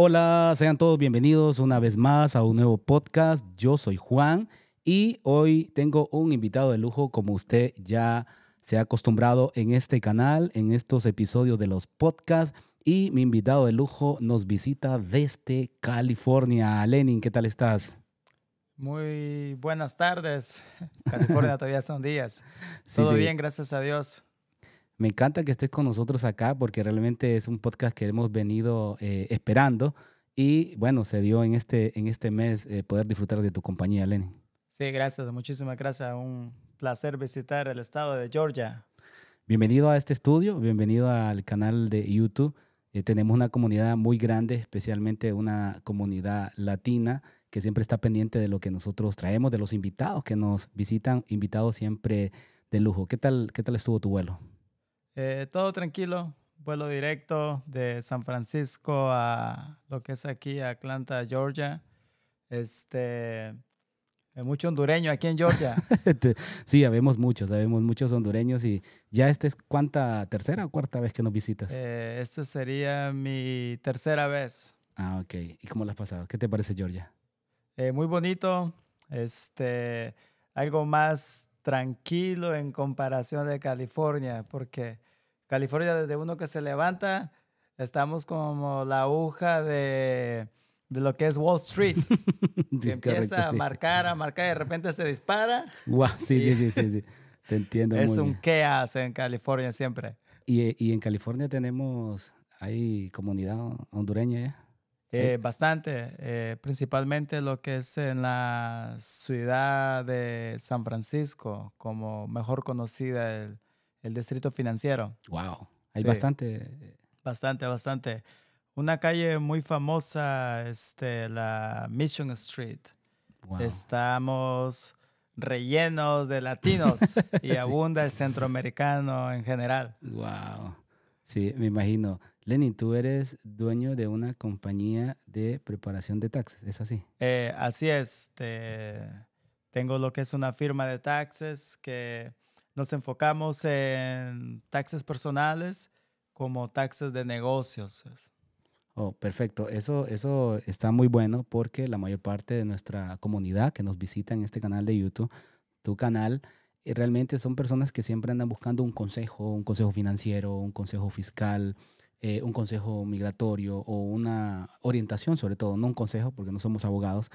Hola, sean todos bienvenidos una vez más a un nuevo podcast. Yo soy Juan y hoy tengo un invitado de lujo como usted ya se ha acostumbrado en este canal, en estos episodios de los podcasts. Y mi invitado de lujo nos visita desde California. Lenin, ¿qué tal estás? Muy buenas tardes. California todavía son días. Todo bien, gracias a Dios. Me encanta que estés con nosotros acá porque realmente es un podcast que hemos venido eh, esperando y bueno, se dio en este, en este mes eh, poder disfrutar de tu compañía, Lenny. Sí, gracias, muchísimas gracias. Un placer visitar el estado de Georgia. Bienvenido a este estudio, bienvenido al canal de YouTube. Eh, tenemos una comunidad muy grande, especialmente una comunidad latina que siempre está pendiente de lo que nosotros traemos, de los invitados que nos visitan, invitados siempre de lujo. ¿Qué tal, qué tal estuvo tu vuelo? Eh, todo tranquilo, vuelo directo de San Francisco a lo que es aquí Atlanta, Georgia. Este, eh, mucho hondureño aquí en Georgia. Este, sí, habemos muchos, sabemos muchos hondureños y ya esta es cuánta tercera o cuarta vez que nos visitas. Eh, esta sería mi tercera vez. Ah, ok. ¿Y cómo lo has pasado? ¿Qué te parece Georgia? muy bonito, este, algo más tranquilo en comparación de California, porque California, desde uno que se levanta, estamos como la aguja de, de lo que es Wall Street. que empieza a marcar, a marcar, y de repente se dispara. guau sí, sí, sí, sí, sí, Te entiendo. es un qué hace en California siempre. Y, y, en California tenemos, hay comunidad hondureña ya. Eh, Bastante, eh, principalmente lo que es en la ciudad de San Francisco, como mejor conocida el, el distrito financiero. Wow, hay bastante. Bastante, bastante. Una calle muy famosa, este, la Mission Street. Wow. Estamos rellenos de latinos y abunda el centroamericano en general. Wow. Sí, me imagino. Lenny, tú eres dueño de una compañía de preparación de taxes, ¿es así? Eh, así es. tengo lo que es una firma de taxes que nos enfocamos en taxes personales como taxes de negocios. Oh, perfecto. Eso, eso está muy bueno porque la mayor parte de nuestra comunidad que nos visita en este canal de YouTube, tu canal, eh, realmente son personas que siempre andan buscando un consejo, un consejo financiero, un consejo fiscal, eh, un consejo migratorio o una orientación sobre todo, no un consejo porque no somos abogados,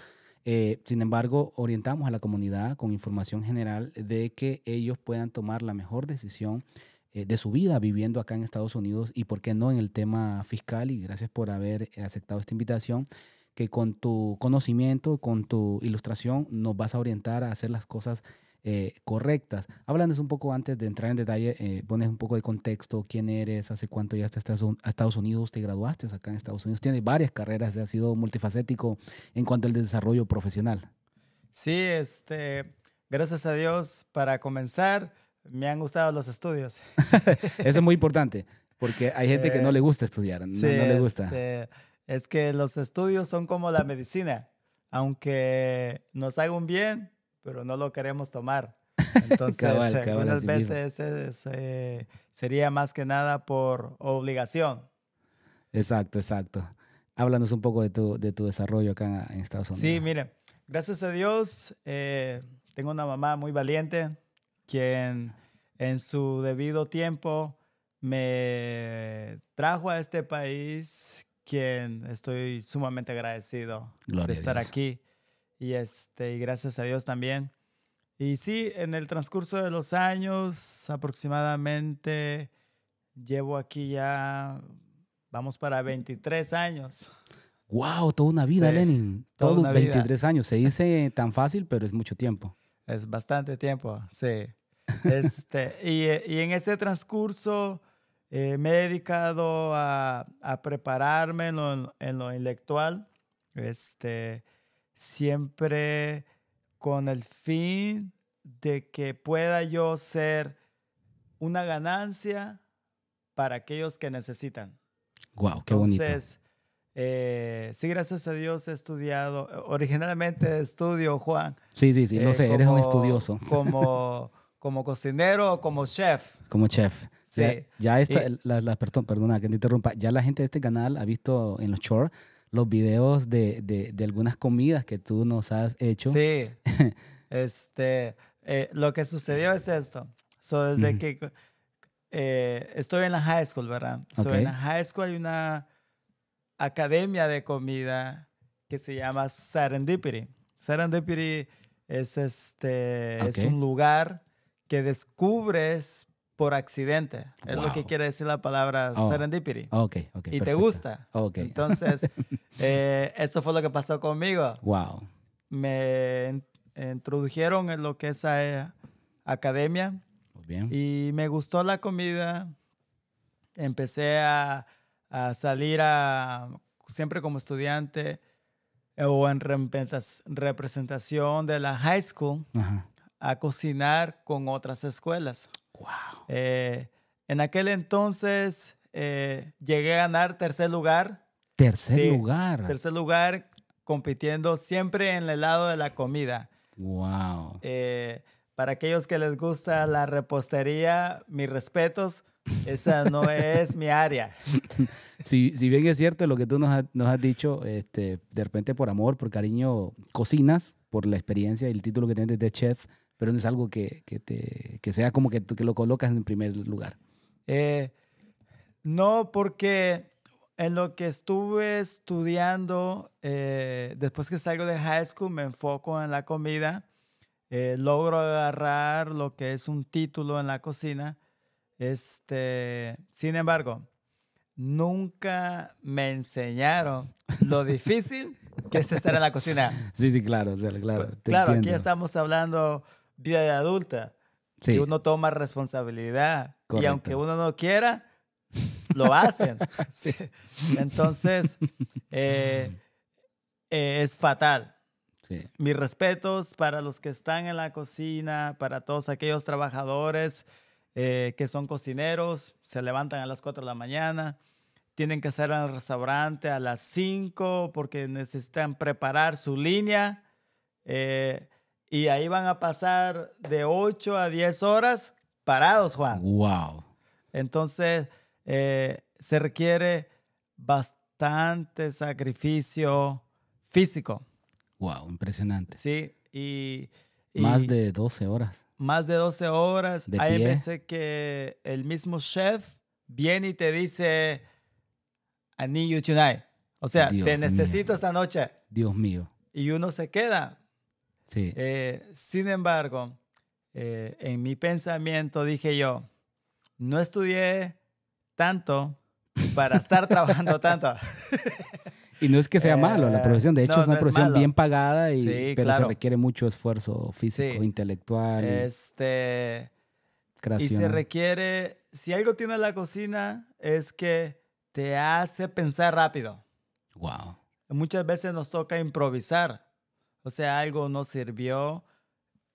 eh, sin embargo, orientamos a la comunidad con información general de que ellos puedan tomar la mejor decisión eh, de su vida viviendo acá en Estados Unidos y, por qué no, en el tema fiscal. Y gracias por haber aceptado esta invitación, que con tu conocimiento, con tu ilustración, nos vas a orientar a hacer las cosas eh, correctas. Háblanos un poco antes de entrar en detalle, eh, pones un poco de contexto, quién eres, hace cuánto ya estás a Estados Unidos, te graduaste acá en Estados Unidos, tienes varias carreras, has sido multifacético en cuanto al desarrollo profesional. Sí, este, gracias a Dios, para comenzar, me han gustado los estudios. Eso es muy importante, porque hay gente que no le eh, gusta estudiar, no, le gusta. Este, es que los estudios son como la medicina, aunque nos un bien, pero no lo queremos tomar. Entonces, algunas eh, veces eh, sería más que nada por obligación. Exacto, exacto. Háblanos un poco de tu, de tu desarrollo acá en Estados Unidos. Sí, mire, gracias a Dios eh, tengo una mamá muy valiente quien en su debido tiempo me trajo a este país, quien estoy sumamente agradecido de estar aquí y, este, y gracias a Dios también. Y sí, en el transcurso de los años, aproximadamente, llevo aquí ya, vamos para 23 mm. años. ¡Wow! Toda una vida, Lenin. Toda Todos 23 años. Se dice tan fácil, pero es mucho tiempo. Es bastante tiempo, sí. Este, y, eh, en ese transcurso eh, me he dedicado a, prepararme en lo, en lo, intelectual. Este, siempre con el fin de que pueda yo ser una ganancia para aquellos que necesitan. Wow, qué bonito. Entonces, eh, sí, gracias a Dios he estudiado. Eh, originalmente estudio, Juan. Sí, sí, sí, lo eh, sé, eres un estudioso. Como, como cocinero o como chef. Como chef. Sí. Ya, está. la, perdona, perdona que te interrumpa, ya la gente de este canal ha visto en los shorts los videos de, algunas comidas que tú nos has hecho. Sí. este, eh, lo que sucedió es esto. desde que eh, estoy en la high school, ¿verdad? So, En la high school hay una academia de comida que se llama Serendipity. Serendipity es, este, es un lugar que descubres por accidente. Es lo que quiere decir la palabra oh. serendipity. Okay, y te gusta. Okay. Entonces, eh, eso fue lo que pasó conmigo. Wow. Me introdujeron en lo que es a, eh, academia. Y me gustó la comida. Empecé a, salir a, siempre como estudiante eh, o en representación de la high school a cocinar con otras escuelas. Wow. Eh, en aquel entonces eh, llegué a ganar tercer lugar. Tercer sí, lugar. Tercer lugar compitiendo siempre en el lado de la comida. Wow. Eh, para aquellos que les gusta la repostería, mis respetos, esa no es mi área. Si, si, bien es cierto lo que tú nos, has dicho, este, de repente por amor, por cariño, cocinas, por la experiencia y el título que tienes de chef, pero no es algo que, que, te, que sea como que, que lo colocas en primer lugar. Eh, no, porque en lo que estuve estudiando, eh, después que salgo de high school, me enfoco en la comida, eh, logro agarrar lo que es un título en la cocina. Este, sin embargo, nunca me enseñaron lo difícil que es estar en la cocina. Sí, sí, claro, claro. claro, aquí estamos hablando vida de adulta. si uno toma responsabilidad. Y aunque uno no quiera, lo hacen. Entonces, eh, eh, es fatal. Mis respetos para los que están en la cocina, para todos aquellos trabajadores eh, que son cocineros, se levantan a las 4 de la mañana, tienen que estar al el restaurante a las 5 porque necesitan preparar su línea. Eh, y ahí van a pasar de 8 a 10 horas parados, Juan. ¡Wow! Entonces, eh, se requiere bastante sacrificio físico. ¡Wow! Impresionante. Sí, y. más de 12 horas. Más de 12 horas. De Hay veces que el mismo chef viene y te dice, I need you tonight. O sea, te necesito esta noche. Dios mío. Y uno se queda eh, sin embargo, eh, en mi pensamiento dije yo, no estudié tanto para estar trabajando tanto. y no es que sea malo la eh, profesión, de hecho es una profesión bien pagada, y, pero se requiere mucho esfuerzo físico, intelectual. Este, Y se requiere, si algo tiene la cocina, es que te hace pensar rápido. Wow. Muchas veces nos toca improvisar o sea, algo no sirvió.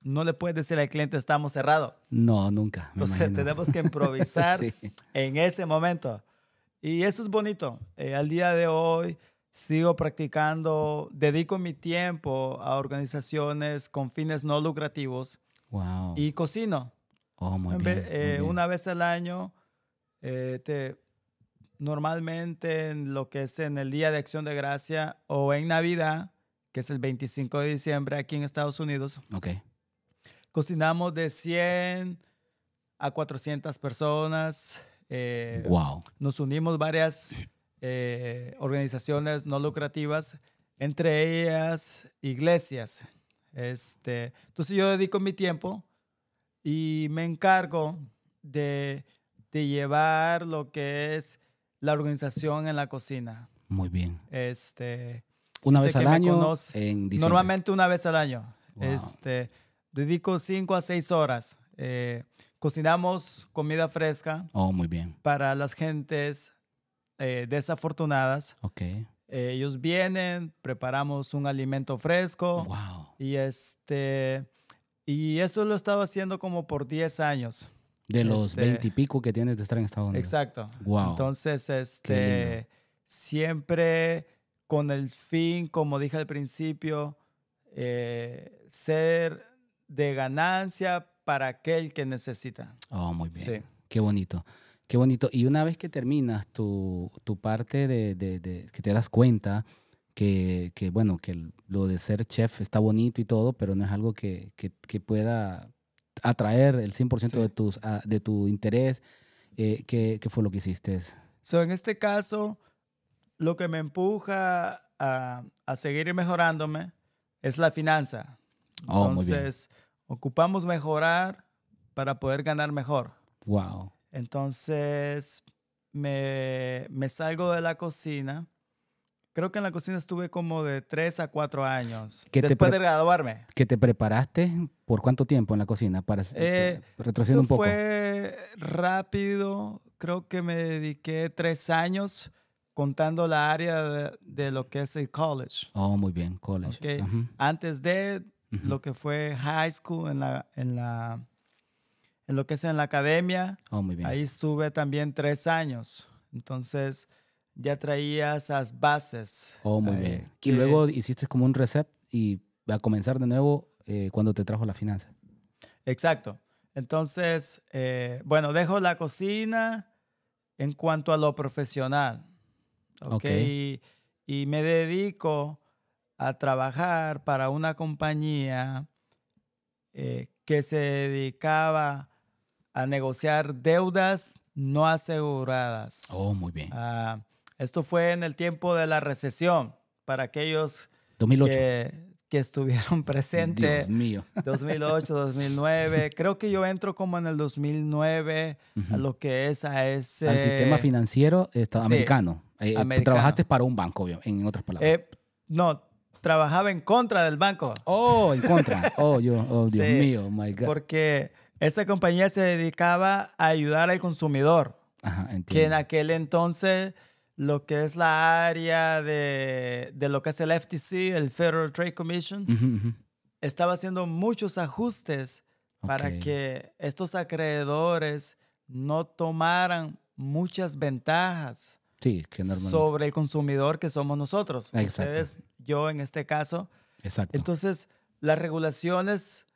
No le puedes decir al cliente estamos cerrados. No, nunca. o sea, tenemos que improvisar en ese momento. Y eso es bonito. Eh, al día de hoy sigo practicando, dedico mi tiempo a organizaciones con fines no lucrativos. Wow. Y cocino. Oh, muy, eh, bien, Una vez al año, eh, normalmente en lo que es en el Día de Acción de Gracia o en Navidad, es el 25 de diciembre aquí en Estados Unidos. Ok. Cocinamos de 100 a 400 personas. wow. Eh, nos unimos varias eh, organizaciones no lucrativas, entre ellas iglesias. Este, entonces yo dedico mi tiempo y me encargo de, de llevar lo que es la organización en la cocina. Muy bien. Este, una vez al año. En Normalmente una vez al año. Este, dedico cinco a seis horas. Eh, cocinamos comida fresca. Oh, muy bien. Para las gentes eh, desafortunadas. Ok. Eh, ellos vienen, preparamos un alimento fresco. Wow. Y, este, y eso lo he estado haciendo como por 10 años. De los este, veintipico y pico que tienes de estar en Estados Unidos. Exacto. Wow. Entonces, este, siempre con el fin, como dije al principio, eh, ser de ganancia para aquel que necesita. Oh, muy bien. Sí. Qué bonito. Qué bonito. Y una vez que terminas tu, parte de, que te das cuenta que, que, bueno, que lo de ser chef está bonito y todo, pero no es algo que, pueda atraer el 100% de, tus, ah, de tu interés, eh, ¿qué, fue lo que hiciste? So, en este caso, lo que me empuja a, a seguir mejorándome es la finanza. Oh, Entonces, ocupamos mejorar para poder ganar mejor. Wow. Entonces, me, salgo de la cocina. Creo que en la cocina estuve como de tres a cuatro años después de graduarme. ¿Qué te preparaste por cuánto tiempo en la cocina? Para eh, un poco. Fue rápido, creo que me dediqué tres años contando la área de, lo que es el college. Oh, muy bien, college. Antes de lo que fue high school en la, en la en lo que es en la academia. Oh, muy bien. Ahí estuve también tres años. Entonces ya traía esas bases. Oh, muy eh, bien. Y luego hiciste como un reset y a comenzar de nuevo eh, cuando te trajo la finanza. Exacto. Entonces, eh, bueno, dejo la cocina en cuanto a lo profesional. Y, me dedico a trabajar para una compañía eh, que se dedicaba a negociar deudas no aseguradas. Oh, muy bien. Ah, esto fue en el tiempo de la recesión, para aquellos 2008 que estuvieron presentes. Dios mío. 2008, 2009. Creo que yo entro como en el 2009 a lo que es a ese... Al sistema financiero americano. Eh, eh, americano. Trabajaste para un banco, en otras palabras. Eh, no, trabajaba en contra del banco. Oh, en contra. Oh, oh, Dios mío, my God. Porque esa compañía se dedicaba a ayudar al consumidor. Ajá, entiendo. Que en aquel entonces lo que es la área de, lo que es el FTC, el Federal Trade Commission, estaba haciendo muchos ajustes para que estos acreedores no tomaran muchas ventajas sobre el consumidor que somos nosotros. Ustedes, yo en este caso. Exacto. Entonces, las regulaciones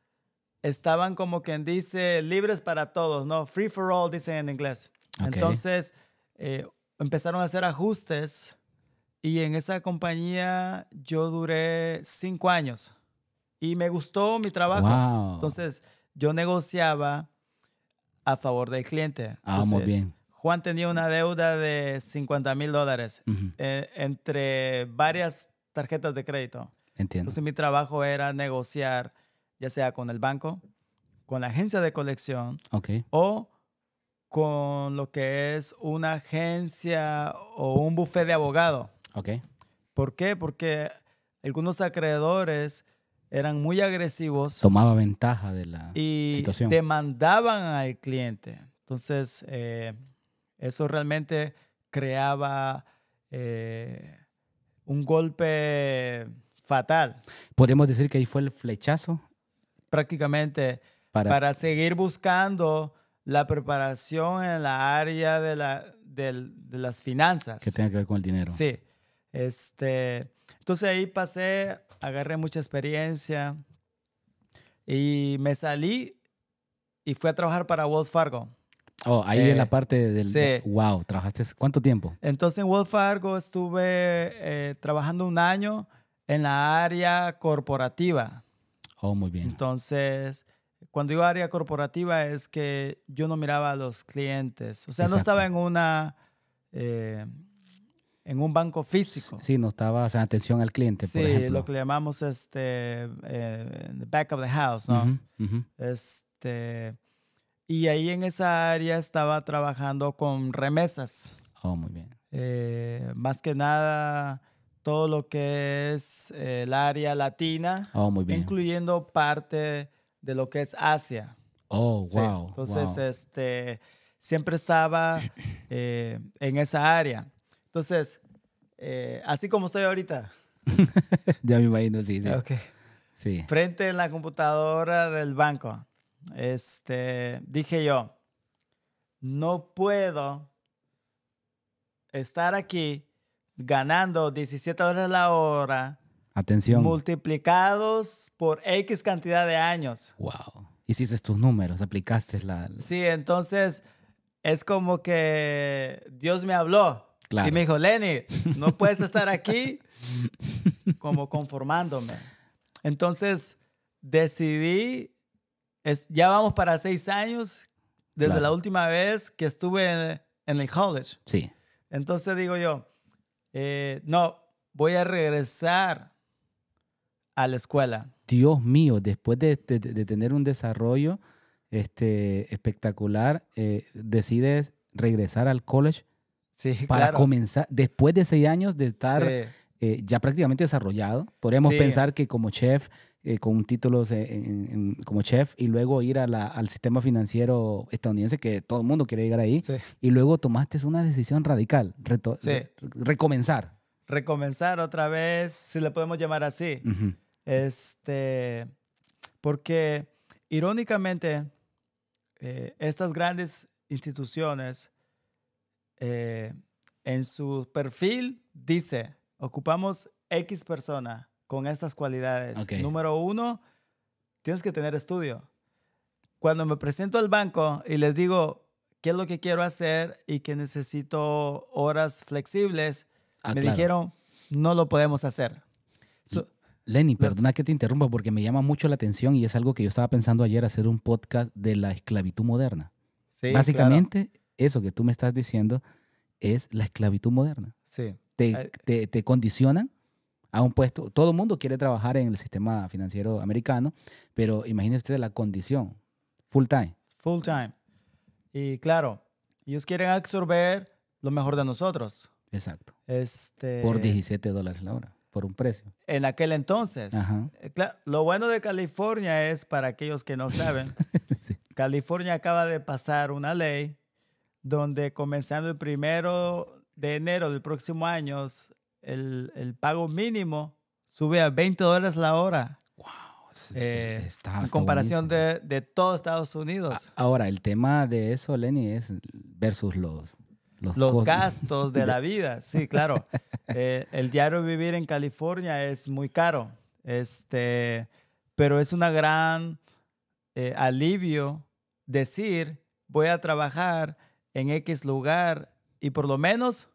estaban como quien dice libres para todos, ¿no? Free for all, dicen en inglés. Entonces, eh, empezaron a hacer ajustes y en esa compañía yo duré cinco años y me gustó mi trabajo. Entonces yo negociaba a favor del cliente. Ah, muy bien. Juan tenía una deuda de 50 mil dólares eh, entre varias tarjetas de crédito. Entiendo. Entonces mi trabajo era negociar ya sea con el banco, con la agencia de colección o con lo que es una agencia o un bufé de abogado. Ok. ¿Por qué? Porque algunos acreedores eran muy agresivos. Tomaba ventaja de la situación. Y demandaban al cliente. Entonces, eh, eso realmente creaba eh, un golpe fatal. Podríamos decir que ahí fue el flechazo. Prácticamente. para seguir buscando la preparación en la área de, la, de, las finanzas. Que tenga que ver con el dinero. Sí. Este, entonces ahí pasé, agarré mucha experiencia y me salí y fui a trabajar para Wells Fargo. Oh, ahí en la eh, parte del... Sí. wow, trabajaste cuánto tiempo? Entonces en Wells Fargo estuve eh, trabajando un año en la área corporativa. Oh, muy bien. Entonces cuando iba área corporativa es que yo no miraba a los clientes. O sea, no estaba en una... Eh, en un banco físico. Sí, no estaba o sea, atención al cliente, sí, por ejemplo. lo que llamamos este eh, the back of the house, ¿no? Este y ahí en esa área estaba trabajando con remesas. Oh, muy bien. Eh, más que nada todo lo que es el área latina, oh, muy bien. incluyendo parte de lo que es Asia. Oh, wow. entonces, este, siempre estaba eh, en esa área. Entonces, eh, así como estoy ahorita. ya me imagino, sí, sí. sí. Frente a la computadora del banco, este, dije yo, no puedo estar aquí ganando 17 dólares la hora Atención. Multiplicados por X cantidad de años. Wow. Hiciste tus números, aplicaste la... Sí, entonces es como que Dios me habló claro. y me dijo, Lenny, no puedes estar aquí como conformándome. Entonces decidí, es, ya vamos para seis años desde la última vez que estuve en, el college. Sí. Entonces digo yo, eh, no, voy a regresar a la escuela. Dios mío, después de, tener un desarrollo este, espectacular, eh, decides regresar al college para comenzar, después de seis años de estar eh, ya prácticamente desarrollado, podríamos pensar que como chef, eh, con un título como chef, y luego ir al sistema financiero estadounidense, que todo el mundo quiere llegar ahí, y luego tomaste una decisión radical, recomenzar. Recomenzar otra vez, si le podemos llamar así. Este, porque irónicamente, eh, estas grandes instituciones eh, en su perfil dice, ocupamos X persona con estas cualidades. Número uno, tienes que tener estudio. Cuando me presento al banco y les digo qué es lo que quiero hacer y que necesito horas flexibles, ah, me dijeron, no lo podemos hacer. Lenny, perdona que te interrumpa porque me llama mucho la atención y es algo que yo estaba pensando ayer hacer un podcast de la esclavitud moderna. Básicamente, eso que tú me estás diciendo es la esclavitud moderna. Sí. Te, te, condicionan a un puesto. Todo el mundo quiere trabajar en el sistema financiero americano, pero imagínese usted la condición. Full time. Full time. Y claro, ellos quieren absorber lo mejor de nosotros. Exacto. Este... Por 17 dólares la hora por un precio. En aquel entonces. Eh, lo bueno de California es, para aquellos que no saben, California acaba de pasar una ley donde comenzando el primero de enero del próximo año, el, pago mínimo sube a 20 dólares la hora. Wow. Eh, en comparación de, de, todo Estados Unidos. ahora, el tema de eso, Lenny, es versus los, los, gastos de la vida. Sí, claro. Eh, el diario vivir en California es muy caro, este, pero es un gran eh, alivio decir, voy a trabajar en X lugar y por lo menos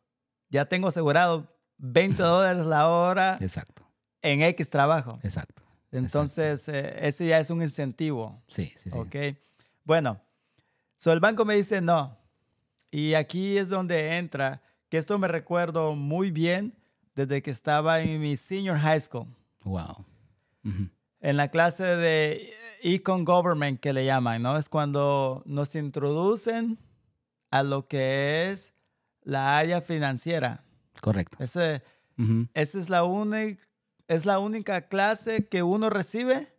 ya tengo asegurado 20 dólares la hora Exacto. en X trabajo. Exacto. Entonces, eh, ese ya es un incentivo. Sí, sí, sí. Ok. Bueno, el banco me dice, no, y aquí es donde entra, que esto me recuerdo muy bien desde que estaba en mi senior high school. Wow. En la clase de Econ Government que le llaman, ¿no? Es cuando nos introducen a lo que es la área financiera. Correcto. Ese, Esa es la, es la única clase que uno recibe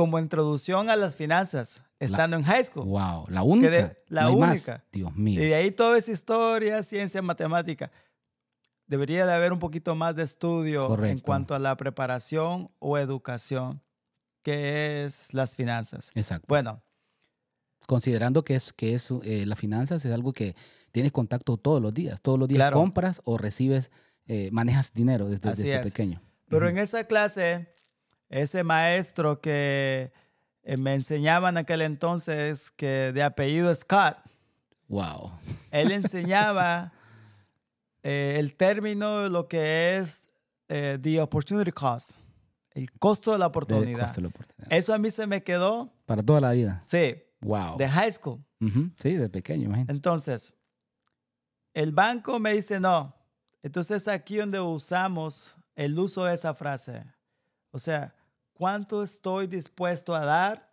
como introducción a las finanzas, estando en high school. Wow, la única. la única. Dios mío. Y de ahí todo es historia, ciencia, matemática. Debería de haber un poquito más de estudio en cuanto a la preparación o educación que es las finanzas. Exacto. Bueno. Considerando que es que es, eh, las finanzas es algo que tienes contacto todos los días. Todos los días compras o recibes, eh, manejas dinero desde, desde pequeño. Pero en esa clase ese maestro que eh, me enseñaba en aquel entonces, que de apellido Scott. Wow. Él enseñaba eh, el término de lo que es eh, the opportunity cost, el costo de la oportunidad. Eso a mí se me quedó. Para toda la vida. Sí. Wow. De high school. Sí, de pequeño, imagínate. Entonces, el banco me dice no. Entonces, aquí donde usamos el uso de esa frase. O sea, ¿Cuánto estoy dispuesto a dar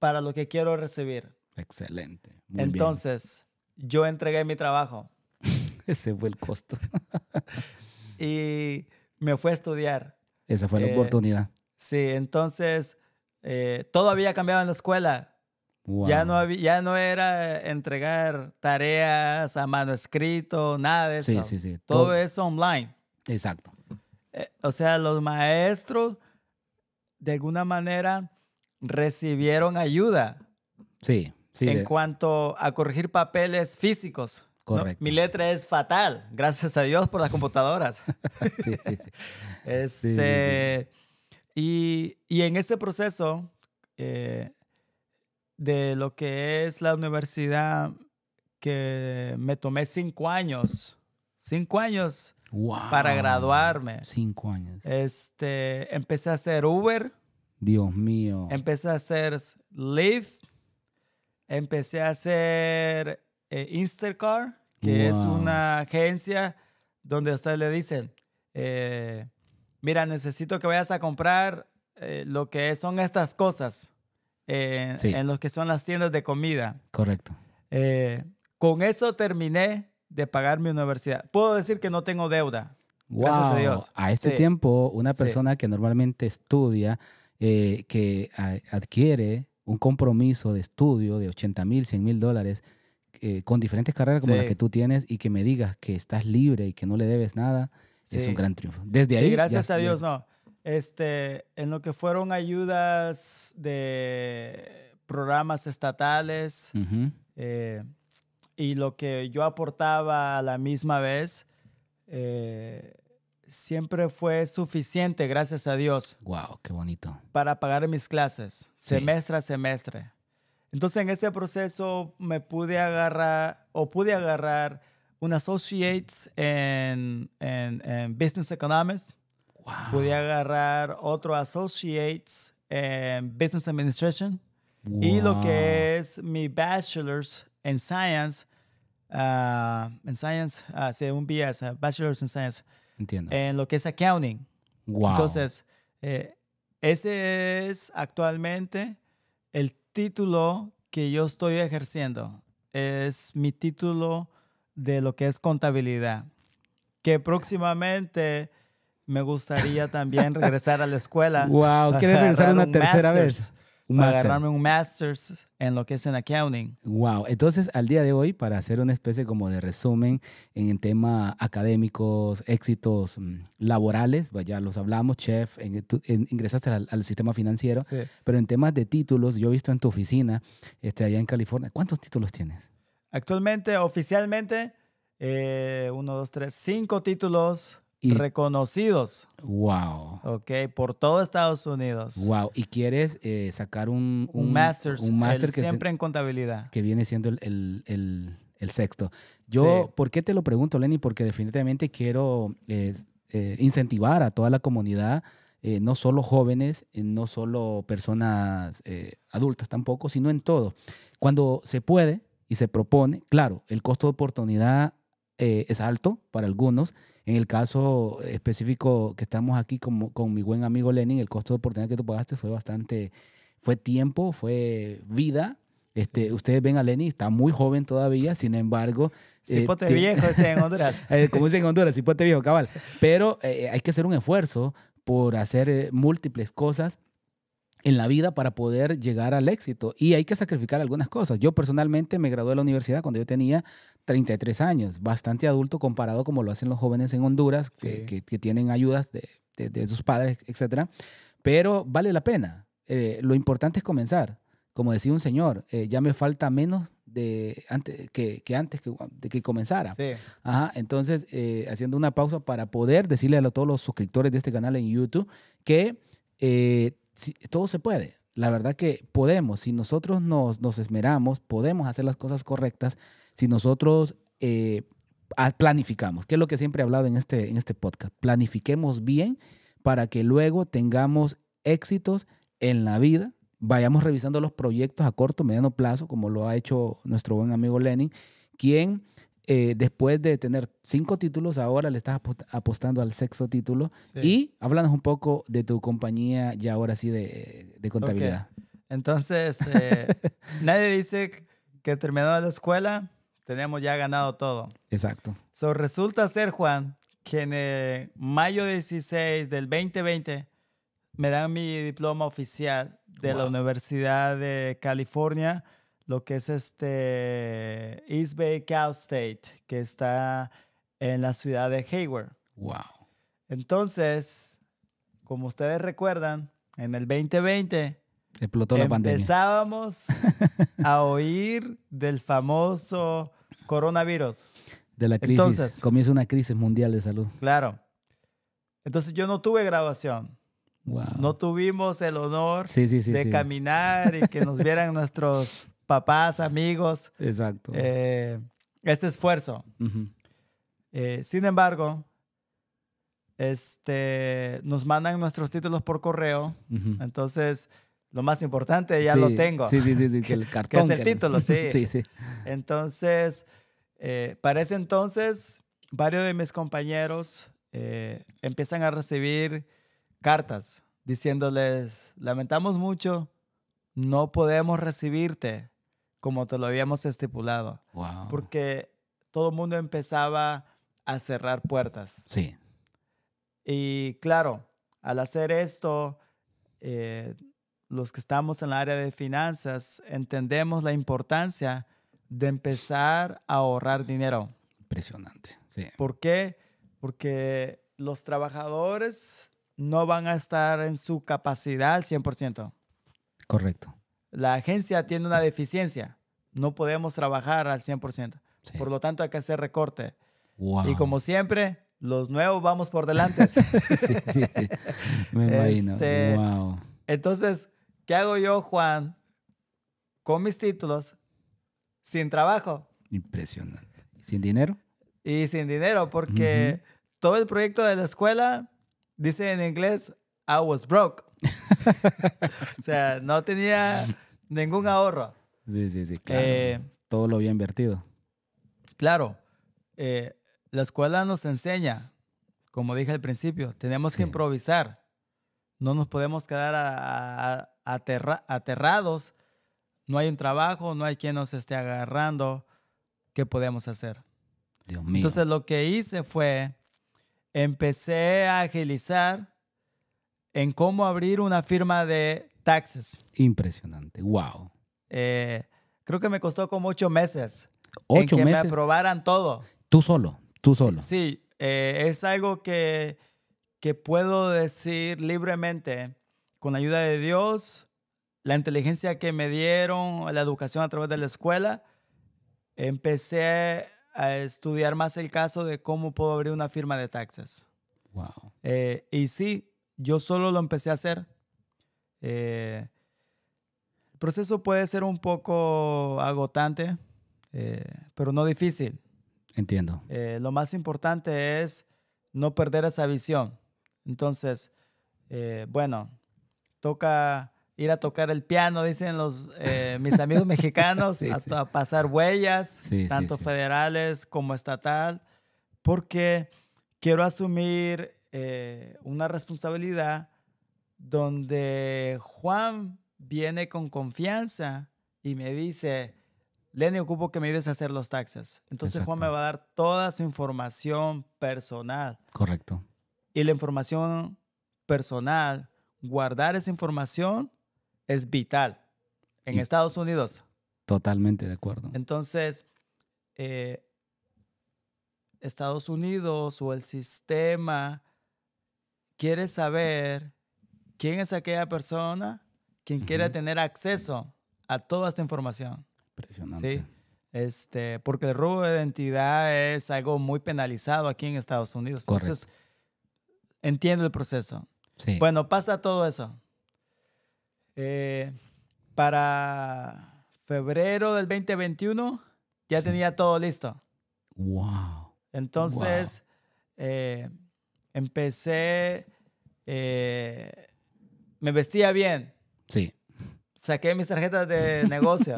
para lo que quiero recibir? Excelente. Entonces, yo entregué mi trabajo. Ese fue el costo. y me fue a estudiar. Esa fue la eh, oportunidad. Sí, entonces eh, todo había cambiado en la escuela. Ya, no había, ya no era entregar tareas a mano escrito, nada de eso. Sí, sí, sí. Todo, es eso online. Exacto. Eh, o sea, los maestros de alguna manera recibieron ayuda. Sí, sí. En cuanto a corregir papeles físicos. Correcto. Mi letra es fatal, gracias a Dios por las computadoras. sí, sí, sí. Este, Y, y, en ese proceso eh, de lo que es la universidad, que me tomé cinco años, cinco años para graduarme. Cinco años. Este, empecé a hacer Uber. Dios mío. Empecé a hacer Lyft. Empecé a hacer eh, Instacart, Instacar, que es una agencia donde a ustedes le dicen, eh, mira, necesito que vayas a comprar eh, lo que son estas cosas en los que son las tiendas de comida. Correcto. con eso terminé de pagar mi universidad. Puedo decir que no tengo deuda. Gracias a Dios. A este tiempo, una persona que normalmente estudia, eh, que adquiere un compromiso de estudio de 80 mil, 100 mil dólares, eh, con diferentes carreras como las que tú tienes y que me digas que estás libre y que no le debes nada, es un gran triunfo. Desde ahí. Gracias a Dios, no. Este, en lo que fueron ayudas de programas estatales, y lo que yo aportaba a la misma vez eh, siempre fue suficiente, gracias a Dios. Wow, qué bonito. Para pagar mis clases, semestre a semestre. Entonces en ese proceso me pude agarrar o pude agarrar un associates en, en, business economics. Wow. Pude agarrar otro associates en business administration. Y lo que es mi bachelor's en Science, ah, en Science, hace ah, un BS, ah, Bachelor's in Science. Entiendo. En lo que es accounting. Wow. Entonces, eh, ese es actualmente el título que yo estoy ejerciendo. Es mi título de lo que es contabilidad. Que próximamente me gustaría también regresar a la escuela. Wow, ¿quieres regresar una tercera vez? Un para un master's en lo que es en accounting. Wow. Entonces, al día de hoy, para hacer una especie como de resumen en el tema académicos, éxitos mm, laborales, pues ya los hablamos, chef, en, ingresaste al, sistema financiero, pero en temas de títulos, yo he visto en tu oficina, este, allá en California, ¿cuántos títulos tienes? Actualmente, oficialmente, eh, uno, dos, tres, cinco títulos reconocidos. Wow. Ok, por todo Estados Unidos. Wow. Y quieres eh, sacar un, un, un, masters, siempre en contabilidad. Que viene siendo el, sexto. Yo, ¿por qué te lo pregunto, Lenny? Porque definitivamente quiero eh, eh, incentivar a toda la comunidad. no solo jóvenes, no solo personas adultas tampoco, sino en todo. Cuando se puede y se propone, claro, el costo de oportunidad eh, es alto para algunos. En el caso específico que estamos aquí con, con mi buen amigo Lenin, el costo de oportunidad que tú pagaste fue bastante, fue tiempo, fue vida. Este, ustedes ven a Lenin está muy joven todavía, sin embargo... Cipote eh, viejo, dice en Honduras. Eh, como dicen en Honduras, cipote viejo, cabal. Pero eh, hay que hacer un esfuerzo por hacer múltiples cosas en la vida para poder llegar al éxito. Y hay que sacrificar algunas cosas. Yo personalmente me gradué de la universidad cuando yo tenía 33 años, bastante adulto comparado como lo hacen los jóvenes en Honduras, que, que, tienen ayudas de, de, sus padres, etc. Pero vale la pena. Eh, lo importante es comenzar. Como decía un señor, eh, ya me falta menos de antes, que, que antes que, de que comenzara. Ajá, entonces, eh, haciendo una pausa para poder decirle a todos los suscriptores de este canal en YouTube que todo se puede. La verdad que podemos, si nosotros nos, esmeramos, podemos hacer las cosas correctas, si nosotros eh, ah, planificamos, que es lo que siempre he hablado en este, en este podcast, planifiquemos bien para que luego tengamos éxitos en la vida, vayamos revisando los proyectos a corto, mediano plazo, como lo ha hecho nuestro buen amigo Lenin, quien eh, después de tener cinco títulos, ahora le estás apostando al sexto título. Y háblanos un poco de tu compañía ya ahora sí de, de contabilidad. Entonces, eh, nadie dice que terminado la escuela, tenemos ya ganado todo. Exacto. So, resulta ser, Juan, que en mayo 16 del 2020 me dan mi diploma oficial de la Universidad de California lo que es este East Bay Cow State, que está en la ciudad de Hayward. Wow. Entonces, como ustedes recuerdan, en el 2020 explotó la pandemia. empezábamos a oír del famoso coronavirus. De la crisis. comienza una crisis mundial de salud. Claro. Entonces yo no tuve grabación. Wow. No tuvimos el honor de caminar y que nos vieran nuestros papás, amigos. Exacto. Eh, este esfuerzo. Eh, sin embargo, este, nos mandan nuestros títulos por correo. Entonces, lo más importante ya lo tengo. Sí, sí, sí, sí que, el cartón. Que es el título, sí. sí, sí. Entonces, eh, para ese entonces, varios de mis compañeros eh, empiezan a recibir cartas diciéndoles, lamentamos mucho, no podemos recibirte como te lo habíamos estipulado. Porque todo el mundo empezaba a cerrar puertas. Sí. Y claro, al hacer esto, eh, los que estamos en el área de finanzas entendemos la importancia de empezar a ahorrar dinero. Impresionante, sí. ¿Por qué? Porque los trabajadores no van a estar en su capacidad al 100%. Correcto la agencia tiene una deficiencia. No podemos trabajar al 100%. Por lo tanto, hay que hacer recorte. Y como siempre, los nuevos vamos por delante. Me este, imagino. wow. Entonces, ¿qué hago yo, Juan, con mis títulos, sin trabajo? Impresionante. ¿Sin dinero? Y sin dinero, porque todo el proyecto de la escuela dice en inglés, I was broke. o sea, no tenía ningún ahorro. Sí, sí, sí, claro. Eh, Todo lo había invertido. Claro. Eh, la escuela nos enseña, como dije al principio, tenemos que improvisar. No nos podemos quedar aterrados. No hay un trabajo, no hay quien nos esté agarrando. ¿Qué podemos hacer? Dios mío. Entonces lo que hice fue, empecé a agilizar en cómo abrir una firma de taxes. Impresionante, wow. Eh, creo que me costó como ocho meses. Ocho en que me aprobaran todo. Tú solo, tú solo. Sí, eh, es algo que, que puedo decir libremente con la ayuda de Dios, la inteligencia que me dieron, la educación a través de la escuela, empecé a estudiar más el caso de cómo puedo abrir una firma de taxes. Wow. Eh, y sí, yo solo lo empecé a hacer. Eh, el proceso puede ser un poco agotante, eh, pero no difícil. Entiendo. Eh, lo más importante es no perder esa visión. Entonces, bueno, toca ir a tocar el piano, dicen los, mis amigos mexicanos, a, pasar huellas, tanto federales como estatal, porque quiero asumir eh, una responsabilidad donde Juan viene con confianza y me dice, Lenny, ocupo que me ayudes a hacer los taxes. Entonces Juan me va a dar toda su información personal. Correcto. Y la información personal, guardar esa información es vital en Estados Unidos. Totalmente de acuerdo. Entonces, eh, Estados Unidos o el sistema quiere saber quién es aquella persona quien quiera quiere tener acceso a toda esta información. Impresionante. ¿Sí? Este, porque el robo de identidad es algo muy penalizado aquí en Estados Unidos. Entonces, entiendo el proceso. Sí. Bueno, pasa todo eso. Eh, para febrero del 2021 ya tenía todo listo. Wow. Entonces, eh, empecé, eh, me vestía bien. Sí. Saqué mis tarjetas de negocio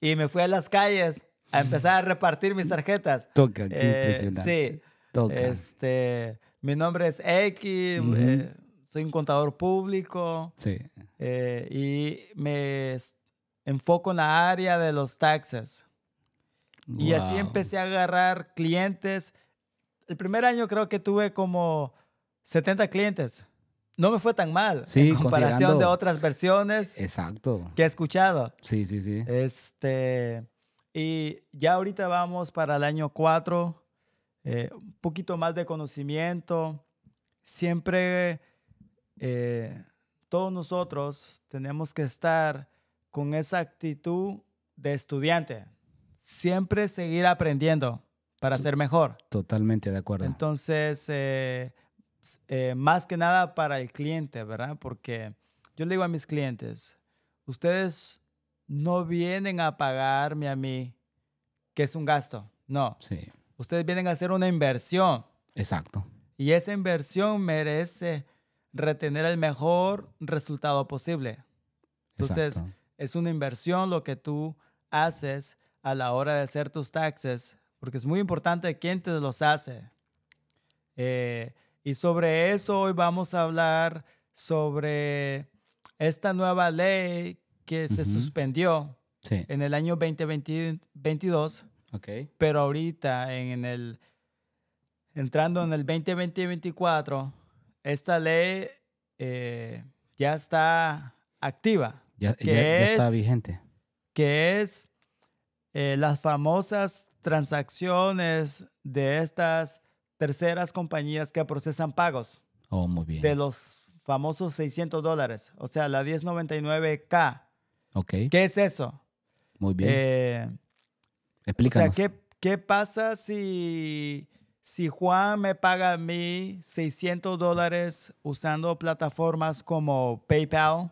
y me fui a las calles a empezar a repartir mis tarjetas. Toca, qué eh, impresionante. Sí. Este, mi nombre es X, eh, soy un contador público. Sí. y me enfoco en la área de los taxes. Y así empecé a agarrar clientes el primer año creo que tuve como 70 clientes. No me fue tan mal en comparación de otras versiones exacto. que he escuchado. Sí, sí, sí. Este, y ya ahorita vamos para el año 4, eh, un poquito más de conocimiento. Siempre eh, todos nosotros tenemos que estar con esa actitud de estudiante. Siempre seguir aprendiendo para ser mejor. Totalmente de acuerdo. Entonces, eh, eh, más que nada para el cliente, ¿verdad? Porque yo le digo a mis clientes, ustedes no vienen a pagarme a mí, que es un gasto, no. Sí. Ustedes vienen a hacer una inversión. Exacto. Y esa inversión merece retener el mejor resultado posible. Entonces, es una inversión lo que tú haces a la hora de hacer tus taxes porque es muy importante quién te los hace. Eh, y sobre eso hoy vamos a hablar sobre esta nueva ley que se suspendió en el año 2022. Pero ahorita, en el, entrando en el 2024 esta ley eh, ya está activa. Ya, está vigente. Que es eh, las famosas transacciones de estas terceras compañías que procesan pagos. Oh, muy bien. De los famosos 600 dólares, o sea, la 1099K. Ok. ¿Qué es eso? Muy bien. Eh, Explícanos. O sea, ¿qué, pasa si, si Juan me paga a mí 600 dólares usando plataformas como PayPal,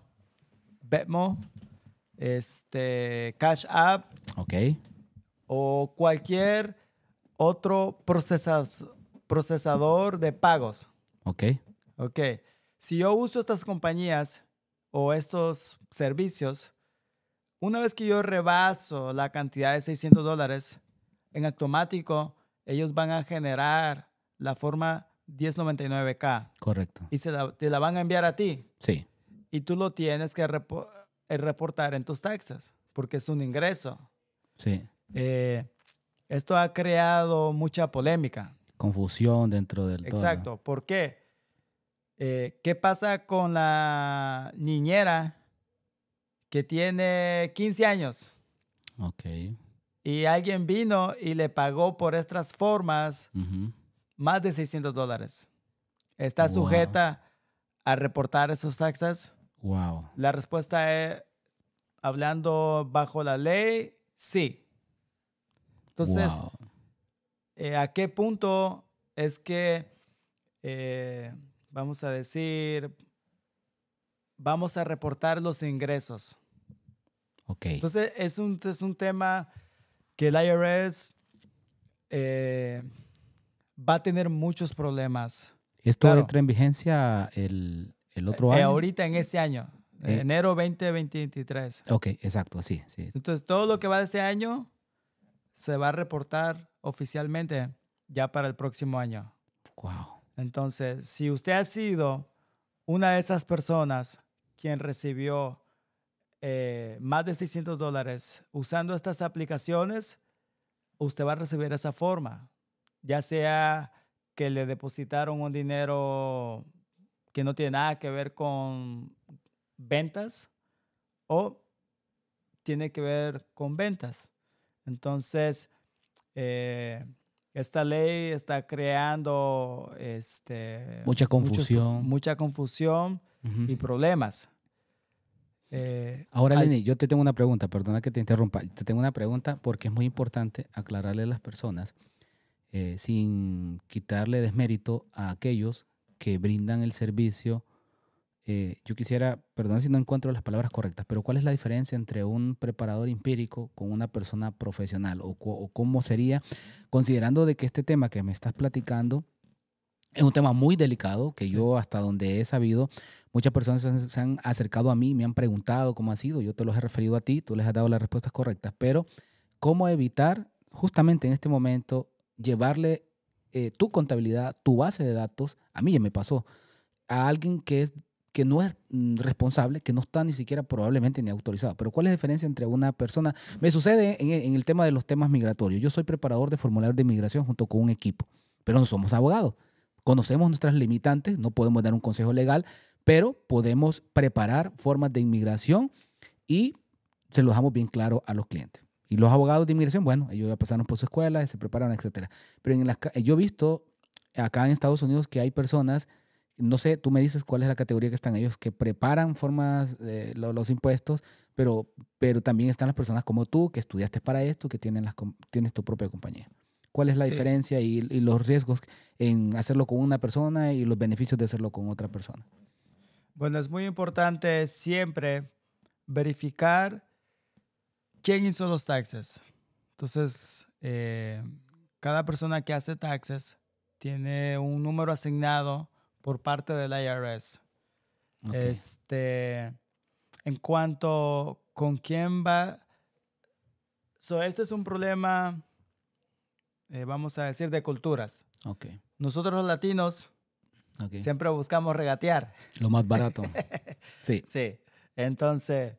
Betmo, este, Cash App. Ok. O cualquier otro procesas, procesador de pagos. Ok. Ok. Si yo uso estas compañías o estos servicios, una vez que yo rebaso la cantidad de 600 dólares, en automático ellos van a generar la forma 1099K. Correcto. Y se la, te la van a enviar a ti. Sí. Y tú lo tienes que reportar reportar en tus taxes, porque es un ingreso. Sí. Eh, esto ha creado mucha polémica. Confusión dentro del... Exacto. ¿Por qué? Eh, ¿Qué pasa con la niñera que tiene 15 años? Ok. Y alguien vino y le pagó por estas formas más de 600 dólares. Está sujeta a reportar esos taxes la respuesta es, hablando bajo la ley, sí. Entonces, eh, ¿a qué punto es que, eh, vamos a decir, vamos a reportar los ingresos? Ok. Entonces, es un, tema que el IRS eh, va a tener muchos problemas. ¿Esto entra en vigencia el, el otro eh, año. ahorita en ese año, eh, enero 2023. Ok, exacto, así sí. Entonces, todo lo que va de ese año se va a reportar oficialmente ya para el próximo año. Wow. Entonces, si usted ha sido una de esas personas quien recibió eh, más de 600 dólares usando estas aplicaciones, usted va a recibir esa forma, ya sea que le depositaron un dinero que no tiene nada que ver con ventas o tiene que ver con ventas. Entonces, eh, esta ley está creando este, mucha confusión. mucha confusión y problemas. Eh, Ahora, Lenny, yo te tengo una pregunta, perdona que te interrumpa. Te tengo una pregunta porque es muy importante aclararle a las personas, eh, sin quitarle desmérito a aquellos que brindan el servicio. Eh, yo quisiera, perdón si no encuentro las palabras correctas, pero ¿cuál es la diferencia entre un preparador empírico con una persona profesional? O, cómo sería, considerando de que este tema que me estás platicando es un tema muy delicado, que yo hasta donde he sabido, muchas personas se han, se han acercado a mí, me han preguntado cómo ha sido, yo te los he referido a ti, tú les has dado las respuestas correctas, pero ¿cómo evitar justamente en este momento llevarle eh, tu contabilidad, tu base de datos, a mí ya me pasó, a alguien que, es, que no es mm, responsable, que no está ni siquiera probablemente ni autorizado. Pero ¿cuál es la diferencia entre una persona? Me sucede en, el tema de los temas migratorios. Yo soy preparador de formularios de inmigración junto con un equipo, pero no somos abogados. Conocemos nuestras limitantes, no podemos dar un consejo legal, pero podemos preparar formas de inmigración y se lo dejamos bien claro a los clientes. Y los abogados de inmigración, bueno, ellos ya pasaron por su escuela, se prepararon, etc. Pero en yo he visto acá en Estados Unidos que hay personas, no sé, tú me dices cuál es la categoría que están ellos, que preparan formas de eh, los, impuestos, pero, pero también están las personas como tú, que estudiaste para esto, que tienen las, tienes tu propia compañía. ¿Cuál es la diferencia y los riesgos en hacerlo con una persona y los beneficios de hacerlo con otra persona? Bueno, es muy importante siempre verificar ¿Quién hizo los taxes? Entonces, eh, cada persona que hace taxes tiene un número asignado por parte del IRS. Este, en cuanto con quién va, so, este es un problema, eh, vamos a decir, de culturas. Okay. Nosotros los latinos siempre buscamos regatear. Lo más barato. sí. Sí. Entonces,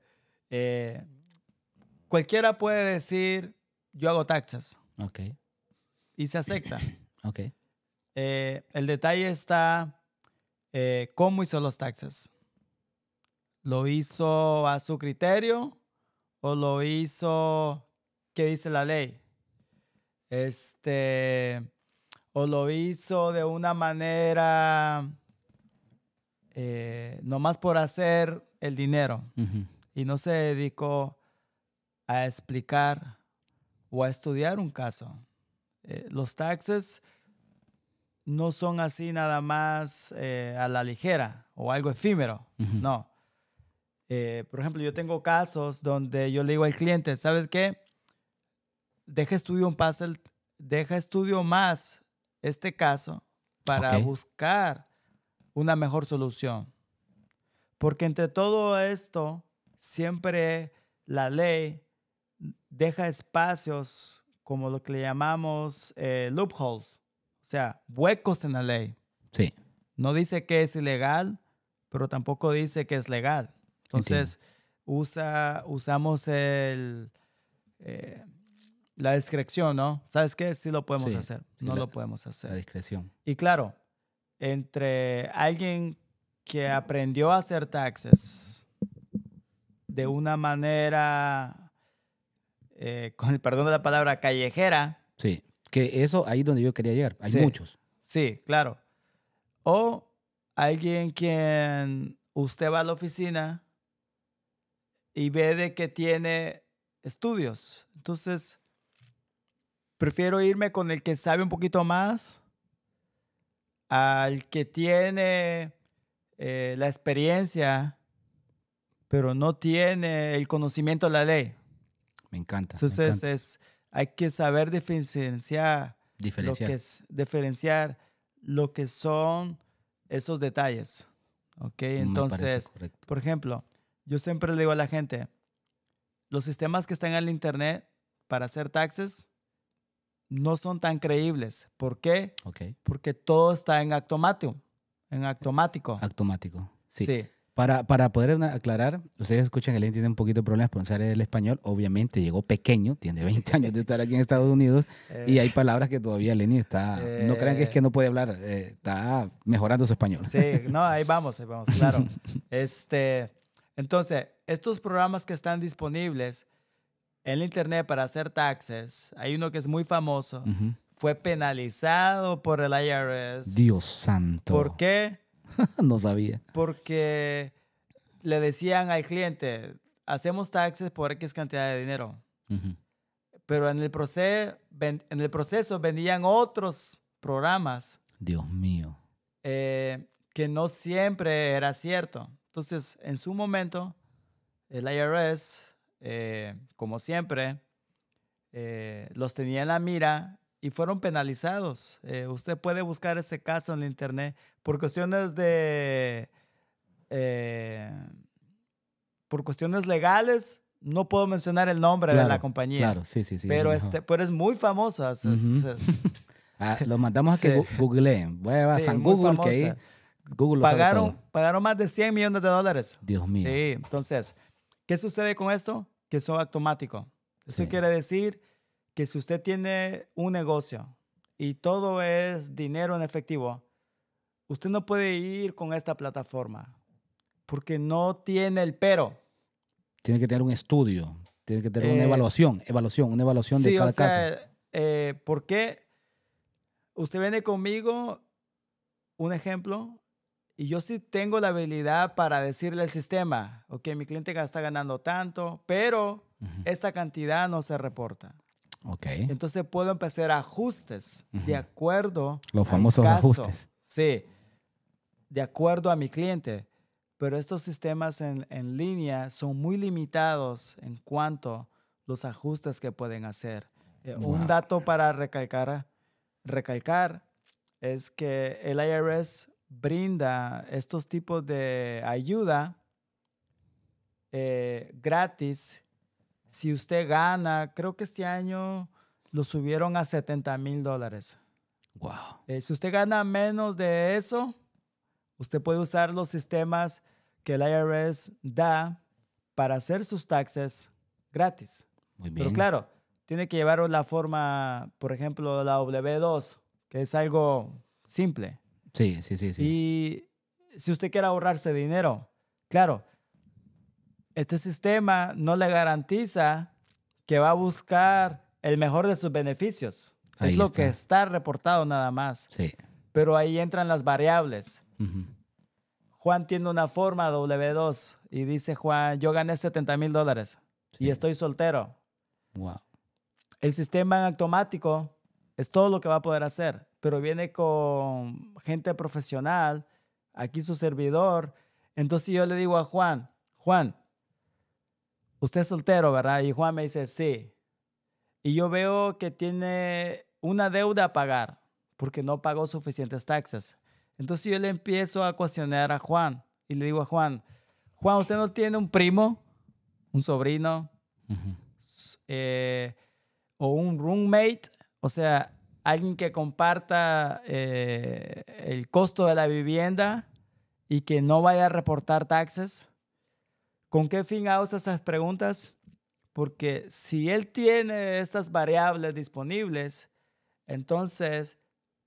eh, Cualquiera puede decir, yo hago taxes. Ok. Y se acepta. ok. Eh, el detalle está eh, cómo hizo los taxes. ¿Lo hizo a su criterio o lo hizo qué dice la ley? Este, o lo hizo de una manera eh, nomás por hacer el dinero y no se dedicó a explicar o a estudiar un caso. Eh, los taxes no son así nada más eh, a la ligera o algo efímero, no. Eh, por ejemplo, yo tengo casos donde yo le digo al cliente, ¿sabes qué? Deja estudio, un puzzle, deja estudio más este caso para buscar una mejor solución. Porque entre todo esto, siempre la ley deja espacios como lo que le llamamos eh, loopholes, o sea, huecos en la ley. Sí. No dice que es ilegal, pero tampoco dice que es legal. Entonces, usa, usamos el, eh, la discreción, ¿no? ¿Sabes qué? Sí lo podemos hacer, no lo podemos hacer. La discreción. Y claro, entre alguien que aprendió a hacer taxes de una manera eh, con el perdón de la palabra, callejera. Sí, que eso ahí es donde yo quería llegar. Hay muchos. Sí, claro. O alguien quien usted va a la oficina y ve de que tiene estudios. Entonces, prefiero irme con el que sabe un poquito más, al que tiene eh, la experiencia, pero no tiene el conocimiento de la ley. Me encanta. Entonces es hay que saber diferenciar, Lo que es, diferenciar lo que son esos detalles. ¿Ok? Entonces, por ejemplo, yo siempre le digo a la gente, los sistemas que están en el Internet para hacer taxes no son tan creíbles. ¿Por qué? Porque todo está en automático. En automático. Automático. sí. Para, para poder aclarar, ustedes escuchan que Lenny tiene un poquito de problemas pronunciar el español. Obviamente llegó pequeño, tiene 20 años de estar aquí en Estados Unidos y hay eh, palabras que todavía Lenny está. no crean que es que no puede hablar, eh, está mejorando su español. Sí, no, ahí vamos, ahí vamos, claro. este, entonces, estos programas que están disponibles en internet para hacer taxes, hay uno que es muy famoso, fue penalizado por el IRS. Dios santo. ¿Por qué? no sabía. Porque le decían al cliente, hacemos taxes por X cantidad de dinero. Pero en el, proceso, en el proceso vendían otros programas. Dios mío. Eh, que no siempre era cierto. Entonces, en su momento, el IRS, eh, como siempre, eh, los tenía en la mira y fueron penalizados. Eh, usted puede buscar ese caso en internet por cuestiones de... Eh, por cuestiones legales, no puedo mencionar el nombre de la compañía. Claro, sí, sí, sí. Pero, es, este, es muy famosa. Ah, lo mandamos a que googleen. Voy a, Google pagaron, pagaron más de 100 millones de dólares. Dios mío. Sí, entonces, ¿qué sucede con esto? Que son automático. Eso quiere decir que si usted tiene un negocio y todo es dinero en efectivo, usted no puede ir con esta plataforma porque no tiene el pero. Tiene que tener un estudio, tiene que tener una eh, evaluación, evaluación, una evaluación de cada caso. Eh, ¿Por qué usted viene conmigo, un ejemplo, y yo sí tengo la habilidad para decirle al sistema, ok, mi cliente está ganando tanto, pero esta cantidad no se reporta. Entonces puedo empezar ajustes de acuerdo. Los famosos ajustes. Sí, de acuerdo a mi cliente. Pero estos sistemas en, línea son muy limitados en cuanto a los ajustes que pueden hacer. Eh, un dato para recalcar, recalcar es que el IRS brinda estos tipos de ayuda eh, gratis si usted gana, creo que este año lo subieron a 70 mil dólares. Wow. Eh, si usted gana menos de eso, usted puede usar los sistemas que el IRS da para hacer sus taxes gratis. Muy bien. Pero claro, tiene que llevar la forma, por ejemplo, la W2, que es algo simple. Sí, sí, sí, sí. Y si usted quiere ahorrarse dinero, claro, este sistema no le garantiza que va a buscar el mejor de sus beneficios. es lo que está reportado nada más. Sí. Pero ahí entran las variables. Juan tiene una forma W2 y dice Juan, yo gané 70 mil dólares y estoy soltero. Wow. El sistema automático es todo lo que va a poder hacer, pero viene con gente profesional, aquí su servidor. Entonces yo le digo a Juan, Juan, usted es soltero, ¿verdad? Y Juan me dice, sí. Y yo veo que tiene una deuda a pagar porque no pagó suficientes taxes. Entonces yo le empiezo a cuestionar a Juan y le digo a Juan, Juan, ¿usted no tiene un primo, un sobrino eh, o un roommate? O sea, alguien que comparta eh, el costo de la vivienda y que no vaya a reportar taxes. ¿Con qué fin hago esas preguntas? Porque si él tiene estas variables disponibles, entonces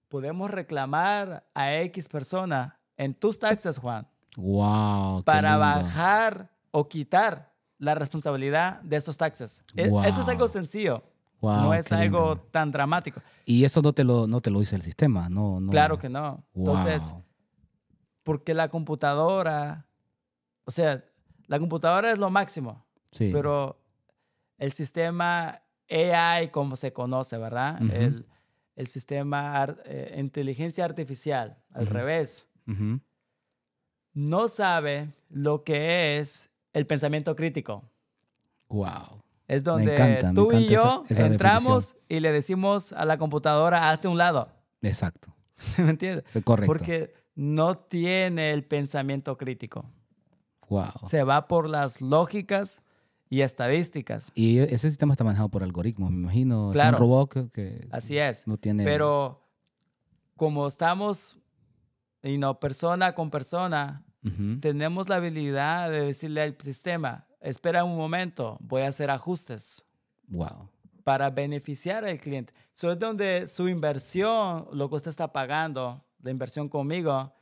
podemos reclamar a X persona en tus taxes, Juan. Wow. Para bajar o quitar la responsabilidad de esos taxes. E, eso es algo sencillo. no es algo tan dramático. Y eso no te lo, no te lo dice el sistema, no, Claro que no. Wow. Entonces, porque la computadora, o sea, la computadora es lo máximo, pero el sistema AI, como se conoce, ¿verdad? el, sistema eh, inteligencia artificial, al revés, no sabe lo que es el pensamiento crítico. Wow. Es donde tú y yo entramos y le decimos a la computadora, hazte un lado. Exacto. ¿Se me entiende? Correcto. Porque no tiene el pensamiento crítico. Se va por las lógicas y estadísticas. Y ese sistema está manejado por algoritmos, me imagino. Claro. Es un robot que, Así es. No tiene... Pero como estamos, y no, persona con persona, tenemos la habilidad de decirle al sistema, espera un momento, voy a hacer ajustes. Wow. Para beneficiar al cliente. Eso es donde su inversión, lo que usted está pagando, la inversión conmigo,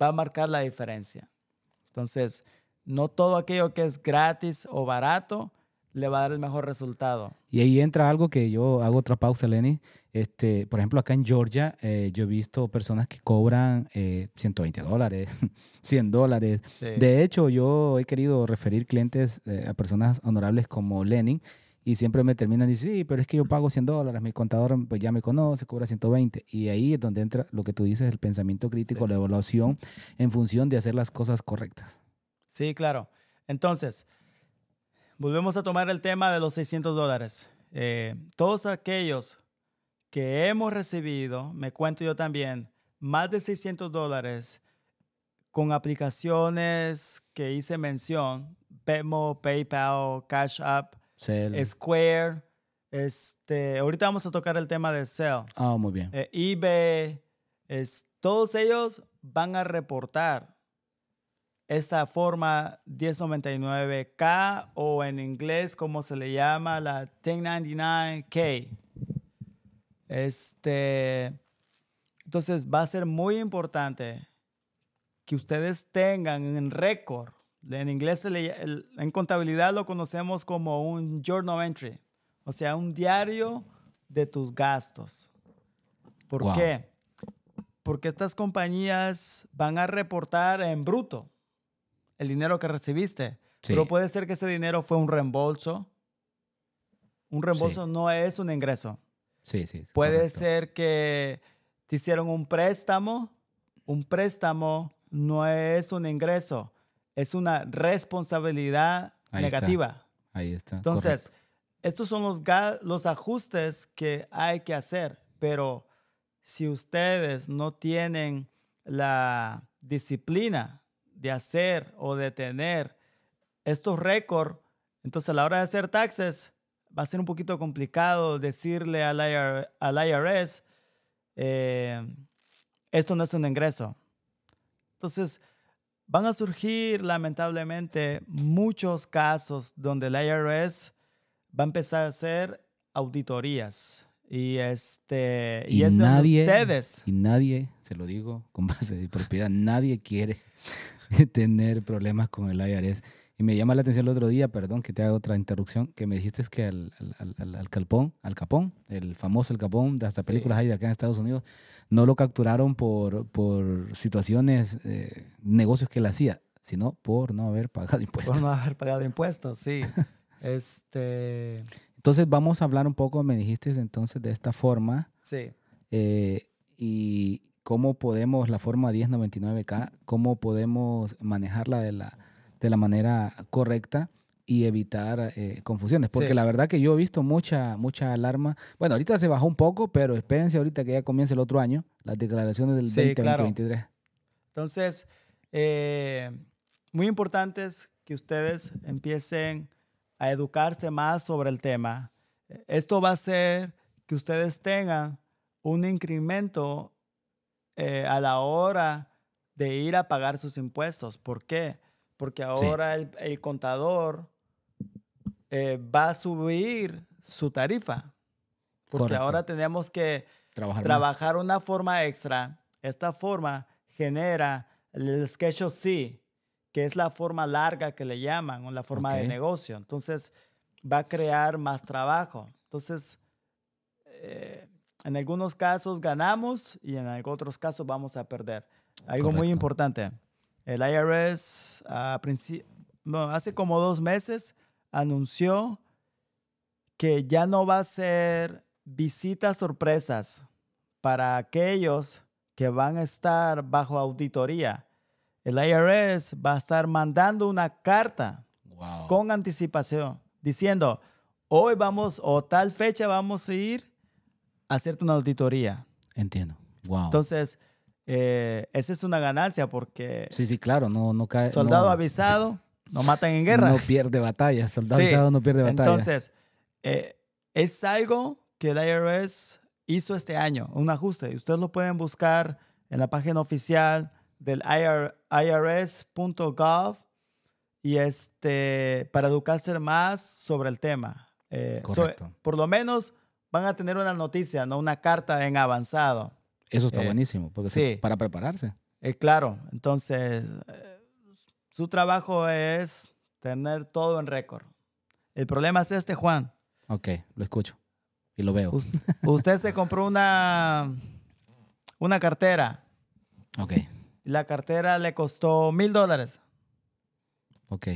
va a marcar la diferencia. Entonces, no todo aquello que es gratis o barato le va a dar el mejor resultado. Y ahí entra algo que yo hago otra pausa, Lenny. Este, por ejemplo, acá en Georgia eh, yo he visto personas que cobran 120 eh, dólares, 100 dólares. De hecho, yo he querido referir clientes eh, a personas honorables como Lenny y siempre me terminan diciendo, sí, pero es que yo pago 100 dólares, mi contador pues, ya me conoce, cobra 120. Y ahí es donde entra lo que tú dices, el pensamiento crítico, la evaluación en función de hacer las cosas correctas. Sí, claro. Entonces, volvemos a tomar el tema de los 600 dólares. Eh, todos aquellos que hemos recibido, me cuento yo también, más de 600 dólares con aplicaciones que hice mención, Petmo, PayPal, Cash App, Square. Este, ahorita vamos a tocar el tema de Cell. Ah, muy bien. Eh, eBay. todos ellos van a reportar esta forma 1099K o en inglés como se le llama la 1099K. Este, entonces va a ser muy importante que ustedes tengan en récord en inglés, en contabilidad lo conocemos como un journal entry, o sea, un diario de tus gastos. ¿Por qué? Porque estas compañías van a reportar en bruto el dinero que recibiste, pero puede ser que ese dinero fue un reembolso. Un reembolso no es un ingreso. Sí, sí. Puede ser que te hicieron un préstamo. Un préstamo no es un ingreso es una responsabilidad negativa. Ahí está. Entonces, estos son los, los ajustes que hay que hacer, pero si ustedes no tienen la disciplina de hacer o de tener estos récords, entonces a la hora de hacer taxes va a ser un poquito complicado decirle al, al IRS, eh, esto no es un ingreso. Entonces, Van a surgir lamentablemente muchos casos donde el IRS va a empezar a hacer auditorías. Y este y, es nadie, de ustedes. Y nadie, se lo digo con base de propiedad, nadie quiere tener problemas con el IRS. Y me llama la atención el otro día, perdón que te haga otra interrupción, que me dijiste que al, al, al, al Capón, el famoso El Capón, de hasta películas hay de acá en Estados Unidos, no lo capturaron por, situaciones, eh, negocios que él hacía, sino por no haber pagado impuestos. no haber pagado impuestos, sí. este... Entonces vamos a hablar un poco, me dijiste entonces, de esta forma. Sí. Eh, y cómo podemos, la forma 1099K, cómo podemos manejarla de la de la manera correcta y evitar eh, confusiones. Porque la verdad que yo he visto mucha, mucha alarma. Bueno, ahorita se bajó un poco, pero espérense ahorita que ya comience el otro año, las declaraciones del Entonces, eh, muy importante es que ustedes empiecen a educarse más sobre el tema. Esto va a hacer que ustedes tengan un incremento eh, a la hora de ir a pagar sus impuestos. ¿Por qué? Porque ahora el, contador eh, va a subir su tarifa. Porque ahora tenemos que trabajar, una forma extra. Esta forma genera el sketch C, que es la forma larga que le llaman, o la forma de negocio. Entonces, va a crear más trabajo. Entonces, eh, en algunos casos ganamos y en otros casos vamos a perder. Algo muy importante. El IRS hace como dos meses anunció que ya no va a ser visitas sorpresas para aquellos que van a estar bajo auditoría. El IRS va a estar mandando una carta con anticipación diciendo, hoy vamos o tal fecha vamos a ir a hacerte una auditoría. Entiendo. Entonces, eh, esa es una ganancia porque... Sí, sí, claro, no, no cae... Soldado avisado, no matan en guerra. No pierde batalla, soldado avisado no pierde batalla. Entonces, eh, es algo que el IRS hizo este año, un ajuste. y Ustedes lo pueden buscar en la página oficial del irs.gov y este, para educarse más sobre el tema. Eh, Correcto. por lo menos van a tener una noticia, no una carta en avanzado. Eso está eh, buenísimo, porque para prepararse. Eh, claro, entonces eh, su trabajo es tener todo en récord. El problema es este, Juan. Ok, lo escucho y lo veo. usted se compró una, una cartera. Ok. La cartera le costó mil dólares. Ok.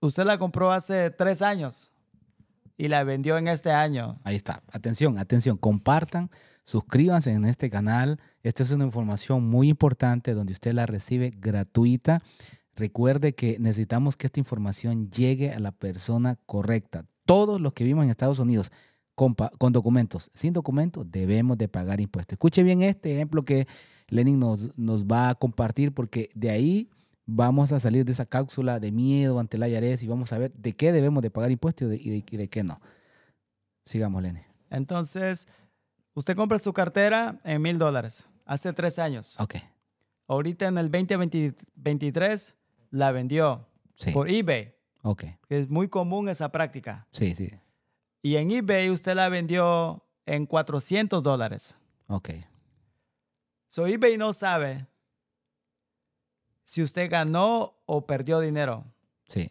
Usted la compró hace tres años y la vendió en este año. Ahí está. Atención, atención. Compartan, suscríbanse en este canal. Esta es una información muy importante donde usted la recibe gratuita. Recuerde que necesitamos que esta información llegue a la persona correcta. Todos los que vivimos en Estados Unidos con, documentos, sin documentos, debemos de pagar impuestos. Escuche bien este ejemplo que Lenin nos, nos va a compartir porque de ahí vamos a salir de esa cápsula de miedo ante la IRS y vamos a ver de qué debemos de pagar impuestos y de, qué no. Sigamos, Lene. Entonces, usted compra su cartera en mil dólares hace tres años. Ok. Ahorita en el 2023 la vendió por eBay. Ok. Es muy común esa práctica. Sí, sí. Y en eBay usted la vendió en 400 dólares. Ok. So eBay no sabe si usted ganó o perdió dinero. Sí.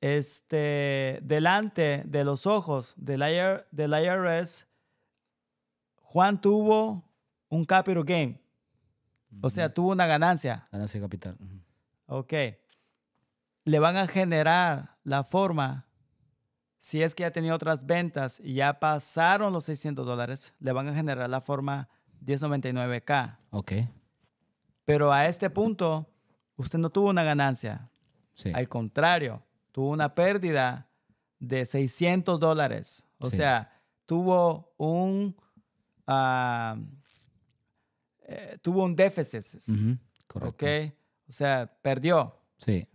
Este, delante de los ojos del, IR, del IRS, Juan tuvo un capital gain. O sea, tuvo una ganancia. Ganancia de capital. Ok. Le van a generar la forma, si es que ha tenido otras ventas y ya pasaron los 600 dólares, le van a generar la forma 1099K. Ok. Pero a este punto, usted no tuvo una ganancia. Sí. Al contrario, tuvo una pérdida de 600 dólares. O sea, tuvo un, ah, eh, tuvo un déficit. ¿ok? O sea, perdió. Sí.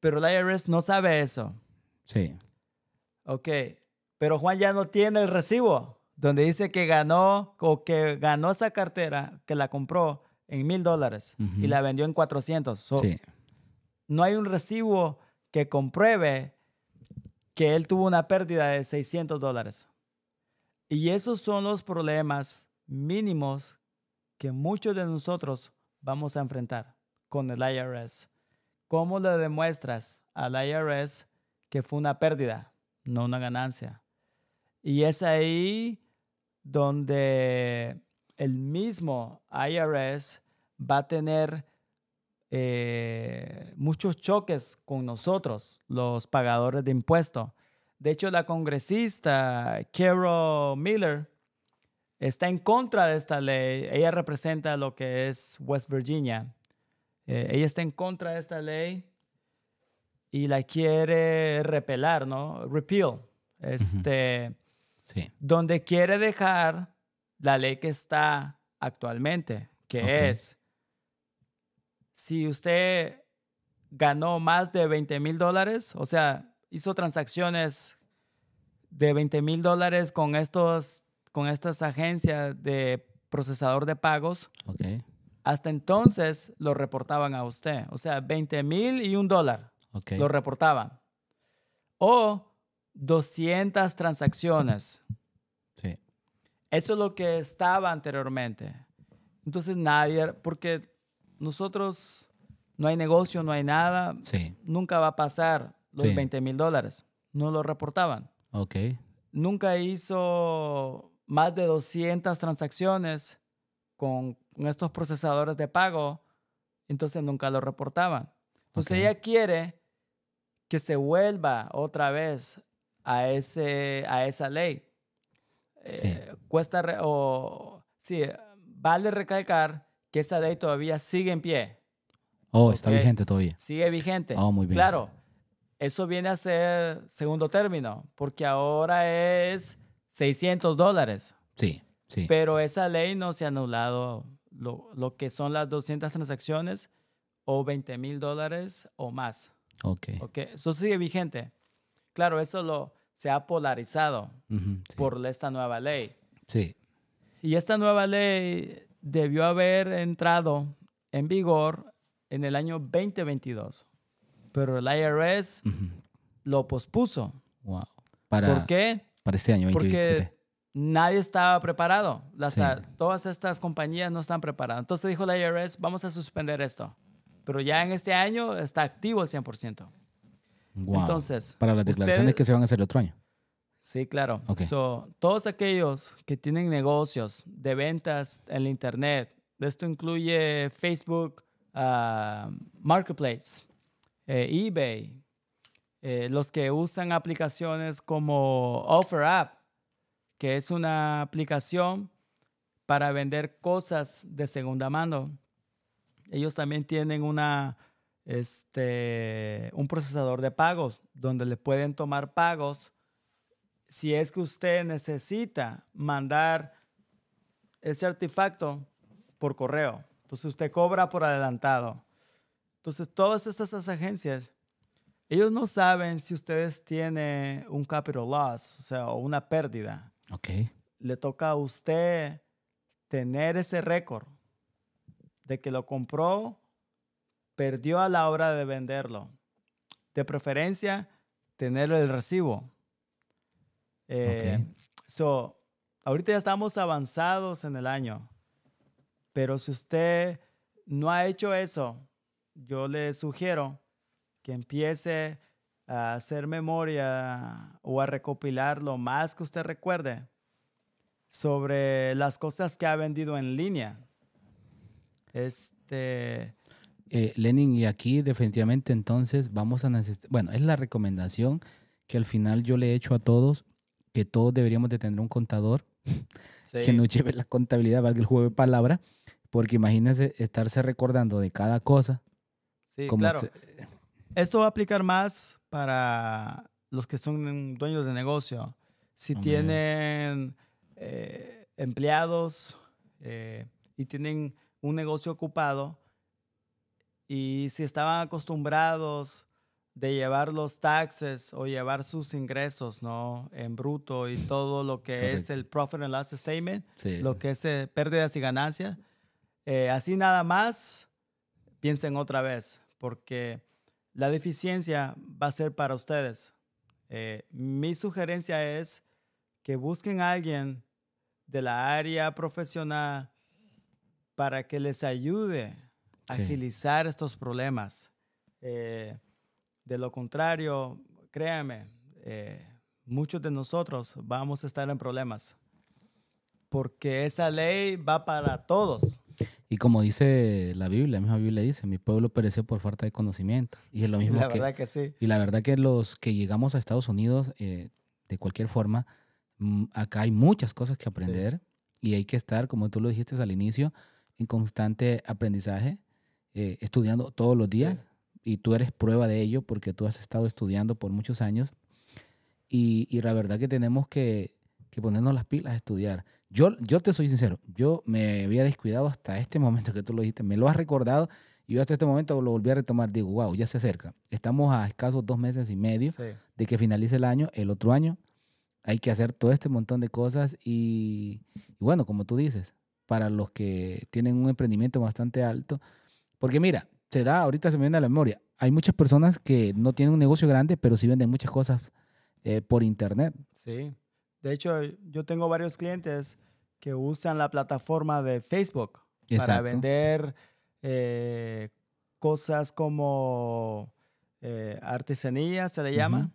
Pero la IRS no sabe eso. Sí. Ok. Pero Juan ya no tiene el recibo donde dice que ganó o que ganó esa cartera, que la compró en mil dólares y la vendió en 400. No hay un recibo que compruebe que él tuvo una pérdida de 600 dólares. Y esos son los problemas mínimos que muchos de nosotros vamos a enfrentar con el IRS. ¿Cómo le demuestras al IRS que fue una pérdida, no una ganancia? Y es ahí donde el mismo IRS va a tener eh, muchos choques con nosotros, los pagadores de impuestos. De hecho, la congresista Carol Miller está en contra de esta ley. Ella representa lo que es West Virginia. Eh, ella está en contra de esta ley y la quiere repelar, ¿no? Repeal. Este, donde quiere dejar la ley que está actualmente, que es, si usted ganó más de 20 mil dólares, o sea, hizo transacciones de 20 mil dólares con, con estas agencias de procesador de pagos. Hasta entonces lo reportaban a usted. O sea, 20 mil y un dólar lo reportaban. O 200 transacciones. Sí. Eso es lo que estaba anteriormente. Entonces nadie, porque nosotros no hay negocio, no hay nada, nunca va a pasar los 20 mil dólares. No lo reportaban. Ok. Nunca hizo más de 200 transacciones con, estos procesadores de pago, entonces nunca lo reportaban. Entonces ella quiere que se vuelva otra vez a, ese, a esa ley. Eh, cuesta, o, sí, vale recalcar que esa ley todavía sigue en pie. Oh, está vigente todavía. Sigue vigente. Oh, claro, eso viene a ser segundo término, porque ahora es 600 dólares. Sí, sí. Pero esa ley no se ha anulado lo, lo que son las 200 transacciones o 20 mil dólares o más. Ok. Ok, eso sigue vigente. Claro, eso se ha polarizado por esta nueva ley. Sí. Y esta nueva ley debió haber entrado en vigor en el año 2022, pero el IRS lo pospuso. Wow. Para, ¿Por qué? Para este año. Porque nadie estaba preparado. Ah, todas estas compañías no están preparadas. Entonces dijo el IRS, vamos a suspender esto. Pero ya en este año está activo el 100%. Entonces, para las declaraciones que se van a hacer el otro año. Sí, claro. todos aquellos que tienen negocios de ventas en la Internet, esto incluye Facebook, ah, Marketplace, eh, eBay, eh, los que usan aplicaciones como Offer App, que es una aplicación para vender cosas de segunda mano. Ellos también tienen una este, un procesador de pagos, donde le pueden tomar pagos si es que usted necesita mandar ese artefacto por correo. Entonces usted cobra por adelantado. Entonces todas estas agencias, ellos no saben si ustedes tienen un capital loss, o sea, una pérdida. Le toca a usted tener ese récord de que lo compró perdió a la hora de venderlo. De preferencia, tener el recibo. Eh, So, ahorita ya estamos avanzados en el año, pero si usted no ha hecho eso, yo le sugiero que empiece a hacer memoria o a recopilar lo más que usted recuerde sobre las cosas que ha vendido en línea. Este, eh, Lenin, y aquí definitivamente entonces vamos a necesitar, bueno, es la recomendación que al final yo le he hecho a todos, que todos deberíamos de tener un contador que nos lleve la contabilidad, valga el juego de palabra, porque imagínense estarse recordando de cada cosa. Sí, claro. Esto va a aplicar más para los que son dueños de negocio. Si tienen eh, empleados eh, y tienen un negocio ocupado, y si estaban acostumbrados de llevar los taxes o llevar sus ingresos, ¿no? En bruto y todo lo que es el profit and loss statement, lo que es eh, pérdidas y ganancias. Eh, así nada más, piensen otra vez, porque la deficiencia va a ser para ustedes. Eh, mi sugerencia es que busquen a alguien de la área profesional para que les ayude agilizar estos problemas. Eh, de lo contrario, créame eh, muchos de nosotros vamos a estar en problemas, porque esa ley va para todos. Y como dice la Biblia, la misma Biblia dice, mi pueblo perece por falta de conocimiento. Y es lo mismo. la que, verdad que Y la verdad que los que llegamos a Estados Unidos, eh, de cualquier forma, mm, acá hay muchas cosas que aprender y hay que estar, como tú lo dijiste al inicio, en constante aprendizaje eh, estudiando todos los días y tú eres prueba de ello porque tú has estado estudiando por muchos años y, la verdad que tenemos que, que, ponernos las pilas a estudiar. Yo, yo te soy sincero, yo me había descuidado hasta este momento que tú lo dijiste, me lo has recordado y yo hasta este momento lo volví a retomar, digo, wow, ya se acerca. Estamos a escasos dos meses y medio de que finalice el año, el otro año. Hay que hacer todo este montón de cosas y bueno, como tú dices, para los que tienen un emprendimiento bastante alto, porque mira, se da, ahorita se me viene a la memoria, hay muchas personas que no tienen un negocio grande, pero sí venden muchas cosas eh, por internet. Sí. De hecho, yo tengo varios clientes que usan la plataforma de Facebook para vender eh, cosas como eh, artesanía, se le llama.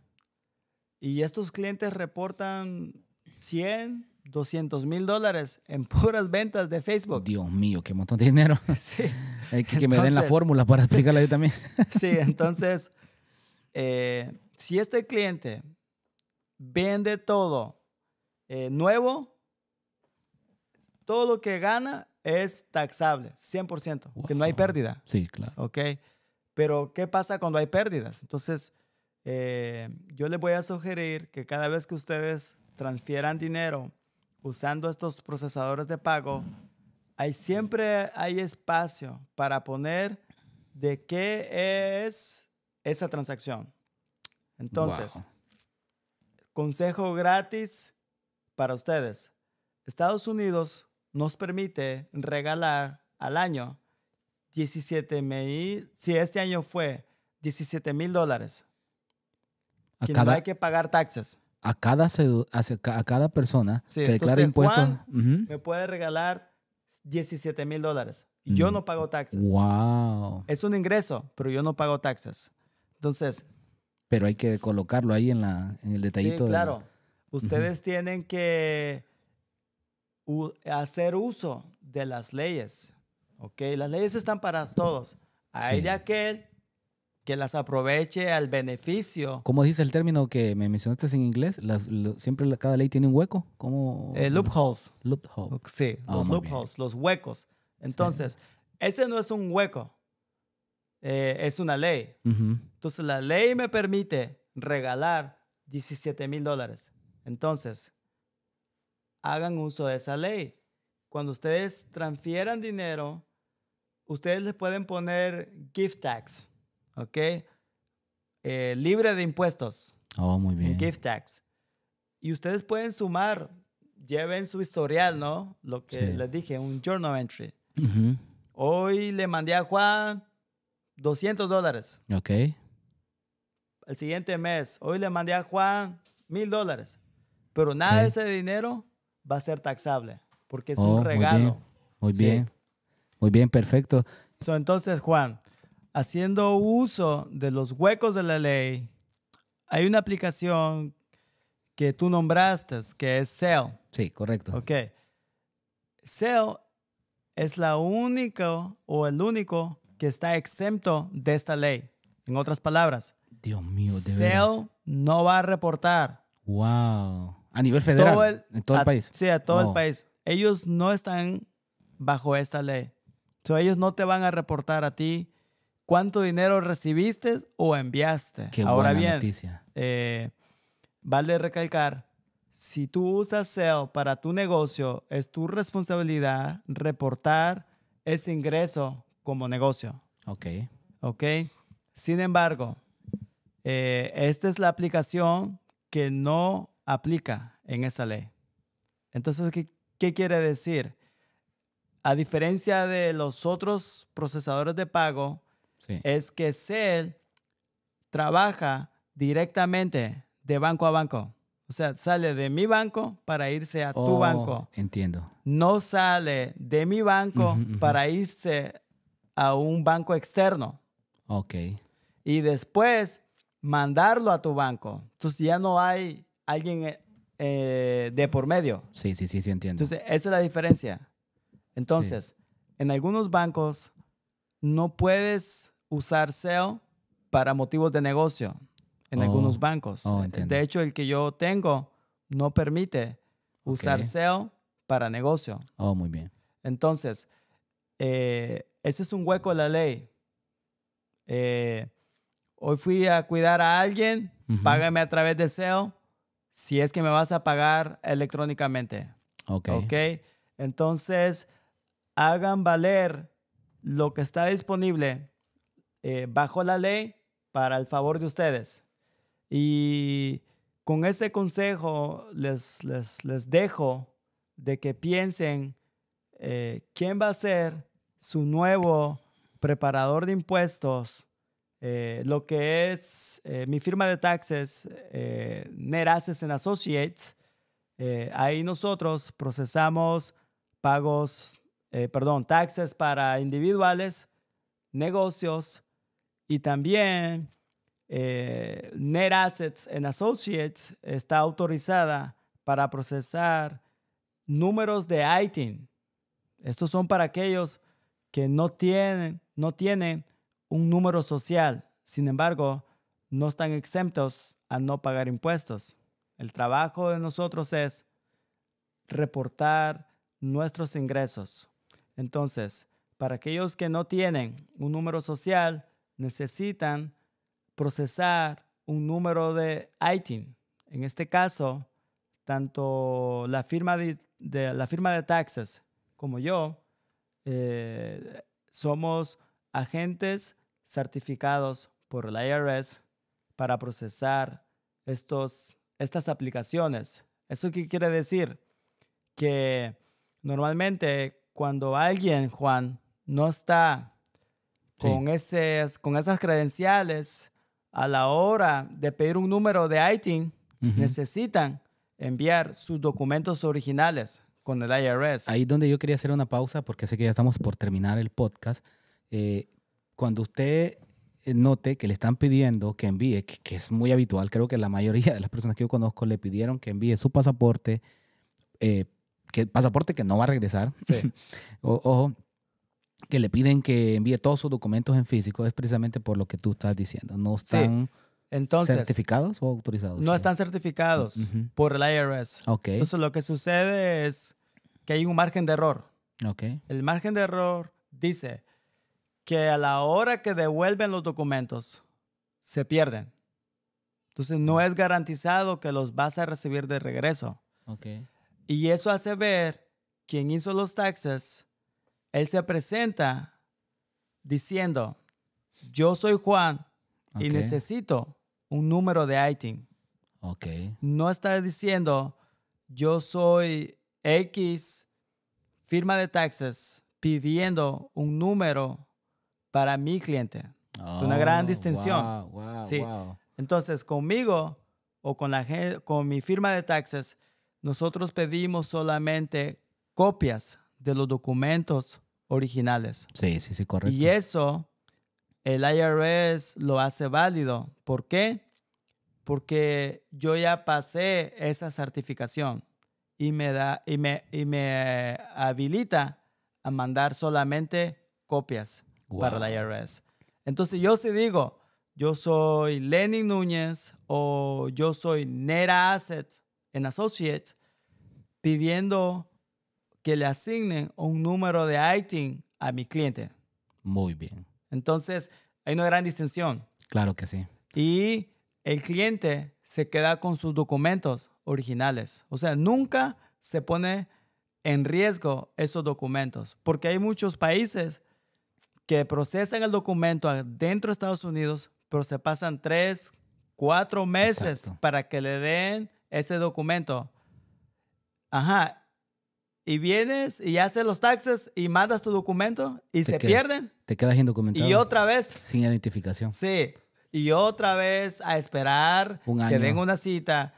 Y estos clientes reportan 100 200 mil dólares en puras ventas de Facebook. Dios mío, qué montón de dinero. Sí. Hay que, que me den la fórmula para explicarla yo también. sí, entonces, eh, si este cliente vende todo eh, nuevo, todo lo que gana es taxable, 100%, porque que no hay pérdida. Sí, claro. Ok, pero ¿qué pasa cuando hay pérdidas? Entonces, eh, yo les voy a sugerir que cada vez que ustedes transfieran dinero usando estos procesadores de pago, hay, siempre hay espacio para poner de qué es esa transacción. Entonces, consejo gratis para ustedes. Estados Unidos nos permite regalar al año 17 mil, si este año fue 17 mil dólares, que no hay que pagar taxes a cada, a cada persona que declara impuestos. me puede regalar 17 mil dólares. Yo mm. no pago taxes. Wow. Es un ingreso, pero yo no pago taxes. Entonces. Pero hay que colocarlo ahí en, la, el detallito. claro. Ustedes tienen que hacer uso de las leyes. ¿Ok? Las leyes están para todos. Hay de aquel que las aproveche al beneficio. ¿Cómo dice el término que me mencionaste en inglés? siempre cada ley tiene un hueco. ¿Cómo? holes. Eh, loopholes. Sí, ah, los loopholes, los huecos. Entonces, ese no es un hueco, eh, es una ley. Entonces, la ley me permite regalar 17 mil dólares. Entonces, hagan uso de esa ley. Cuando ustedes transfieran dinero, ustedes les pueden poner gift tax. ¿ok? Eh, libre de impuestos. Oh, muy bien. Gift tax. Y ustedes pueden sumar, lleven su historial, ¿no? Lo que les dije, un journal entry. Hoy le mandé a Juan 200 dólares. Ok. El siguiente mes, hoy le mandé a Juan 1,000 dólares. Pero nada de ese dinero va a ser taxable, porque es un oh, regalo. Muy bien. Muy bien, muy bien perfecto. entonces, Juan, haciendo uso de los huecos de la ley, hay una aplicación que tú nombraste, que es Cell. Sí, correcto. Ok. Cell es la única o el único que está exento de esta ley. En otras palabras, Dios mío, Cell no va a reportar. Wow. A nivel federal. en todo el país. Sí, a todo el país. Ellos no están bajo esta ley. So, ellos no te van a reportar a ti cuánto dinero recibiste o enviaste. Ahora bien, eh, vale recalcar, si tú usas SEO para tu negocio, es tu responsabilidad reportar ese ingreso como negocio. Ok. Ok. Sin embargo, eh, esta es la aplicación que no aplica en esa ley. Entonces, qué quiere decir? A diferencia de los otros procesadores de pago, es que Cell trabaja directamente de banco a banco. O sea, sale de mi banco para irse a tu oh, banco. Entiendo. No sale de mi banco para irse a un banco externo. Ok. Y después mandarlo a tu banco. Entonces ya no hay alguien eh, eh, de por medio. Sí, sí, sí, sí, entiendo. Entonces, esa es la diferencia. Entonces, en algunos bancos no puedes usar SEO para motivos de negocio en algunos oh, bancos. Oh, de hecho, el que yo tengo no permite usar SEO para negocio. Oh, muy bien. Entonces, eh, ese es un hueco de la ley. Eh, hoy fui a cuidar a alguien, págame a través de SEO si es que me vas a pagar electrónicamente. Ok. Entonces, hagan valer lo que está disponible eh, bajo la ley para el favor de ustedes. Y con ese consejo les, dejo de que piensen eh, quién va a ser su nuevo preparador de impuestos, eh, lo que es mi firma de taxes, eh, Neraces and Associates. ahí nosotros procesamos pagos, perdón, taxes para individuales, negocios y también eh, Net Assets and Associates está autorizada para procesar números de ITIN. Estos son para aquellos que no tienen, no tienen un número social. Sin embargo, no están exentos a no pagar impuestos. El trabajo de nosotros es reportar nuestros ingresos. Entonces, para aquellos que no tienen un número social, necesitan procesar un número de ITIN. En este caso, tanto la firma de, la firma de taxes como yo eh, somos agentes certificados por la IRS para procesar estos, estas aplicaciones. ¿Eso qué quiere decir? Que normalmente cuando alguien, Juan, no está con, esas, con esas credenciales a la hora de pedir un número de ITIN, necesitan enviar sus documentos originales con el IRS. Ahí es donde yo quería hacer una pausa porque sé que ya estamos por terminar el podcast. Eh, cuando usted eh, note que le están pidiendo que envíe, que, es muy habitual, creo que la mayoría de las personas que yo conozco le pidieron que envíe su pasaporte, eh, que, pasaporte que no va a regresar, sí. ojo, que le piden que envíe todos sus documentos en físico es precisamente por lo que tú estás diciendo. No están certificados o autorizados. No están certificados por el IRS. Entonces lo que sucede es que hay un margen de error. El margen de error dice que a la hora que devuelven los documentos se pierden. Entonces no es garantizado que los vas a recibir de regreso. Okay. Y eso hace ver quién hizo los taxes él se presenta diciendo, yo soy Juan y necesito un número de ITIN. ok No está diciendo, yo soy X, firma de taxes, pidiendo un número para mi cliente. una gran oh, distinción. Wow, Entonces, conmigo o con, la, con mi firma de taxes, nosotros pedimos solamente copias de los documentos originales. Sí, sí, sí, correcto. Y eso el IRS lo hace válido. ¿Por qué? Porque yo ya pasé esa certificación y me, da, y me, y me habilita a mandar solamente copias para el IRS. Entonces yo sí digo, yo soy Lenin Núñez o yo soy Nera Asset en Associates pidiendo que le asignen un número de ITIN a mi cliente. Muy bien. Entonces, hay una gran distinción. Claro que sí. Y el cliente se queda con sus documentos originales. O sea, nunca se pone en riesgo esos documentos, porque hay muchos países que procesan el documento dentro de Estados Unidos, pero se pasan tres, cuatro meses para que le den ese documento. Ajá, y vienes y haces los taxes y mandas tu documento y se pierden. Te quedas indocumentado. Y otra vez. Sin identificación. Sí. Y otra vez a esperar que den una cita.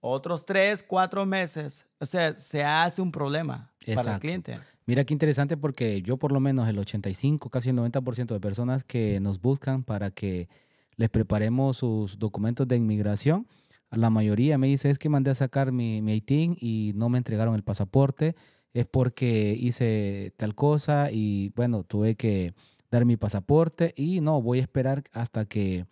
Otros tres, cuatro meses. O sea, se hace un problema para el cliente. Mira qué interesante porque yo por lo menos el 85, casi el 90% de personas que nos buscan para que les preparemos sus documentos de inmigración, la mayoría me dice es que mandé a sacar mi, mi ITIN y no me entregaron el pasaporte, es porque hice tal cosa y bueno, tuve que dar mi pasaporte y no, voy a esperar hasta que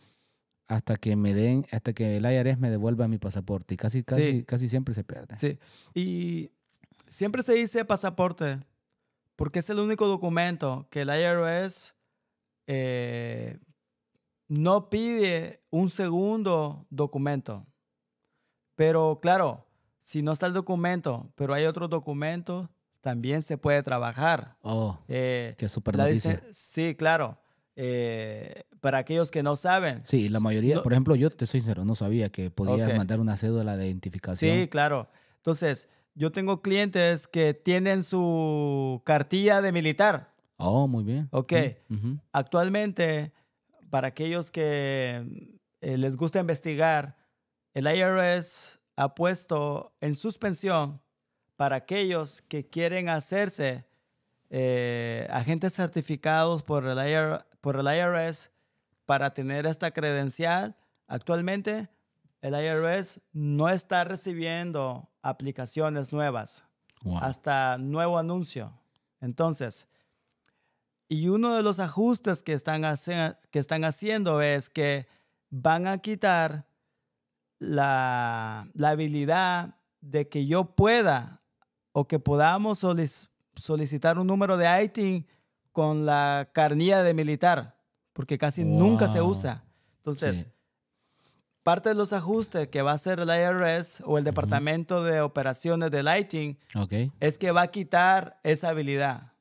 hasta que me den, hasta que el IRS me devuelva mi pasaporte. Y casi, casi, casi siempre se pierde. Sí. Y siempre se dice pasaporte porque es el único documento que el IRS eh, no pide un segundo documento. Pero claro, si no está el documento, pero hay otro documento, también se puede trabajar. Oh, Que eh, qué súper noticia. sí, claro. Eh, para aquellos que no saben. Sí, la mayoría, por ejemplo, yo te soy sincero, no sabía que podía mandar una cédula de identificación. Sí, claro. Entonces, yo tengo clientes que tienen su cartilla de militar. Oh, muy bien. Ok. Actualmente, para aquellos que eh, les gusta investigar, el IRS ha puesto en suspensión para aquellos que quieren hacerse eh, agentes certificados por el, IRS para tener esta credencial. Actualmente, el IRS no está recibiendo aplicaciones nuevas hasta nuevo anuncio. Entonces, y uno de los ajustes que están, que están haciendo es que van a quitar la, habilidad de que yo pueda o que podamos solicitar un número de ITIN con la carnilla de militar, porque casi nunca se usa. Entonces, parte de los ajustes que va a hacer el IRS o el Departamento de Operaciones del ITIN es que va a quitar esa habilidad.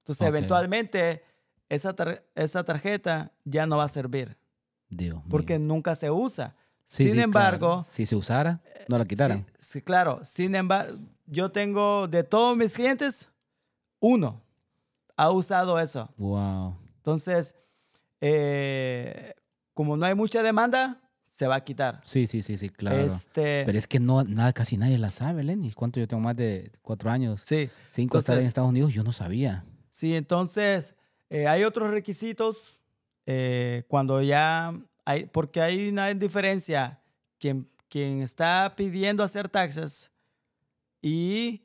Entonces, eventualmente, esa, tarjeta ya no va a servir. porque nunca se usa sin embargo, si se usara, no la quitaran. Sí, claro. Sin embargo, yo tengo de todos mis clientes, uno ha usado eso. Wow. Entonces, eh, como no hay mucha demanda, se va a quitar. Sí, sí, sí, sí, claro. Este Pero es que no, nada, casi nadie la sabe, Lenny. ¿Cuánto yo tengo más de cuatro años? Sí. Cinco estar en Estados Unidos, yo no sabía. Sí, entonces, eh, hay otros requisitos eh, cuando ya porque hay una diferencia. Quien, quien está pidiendo hacer taxes y,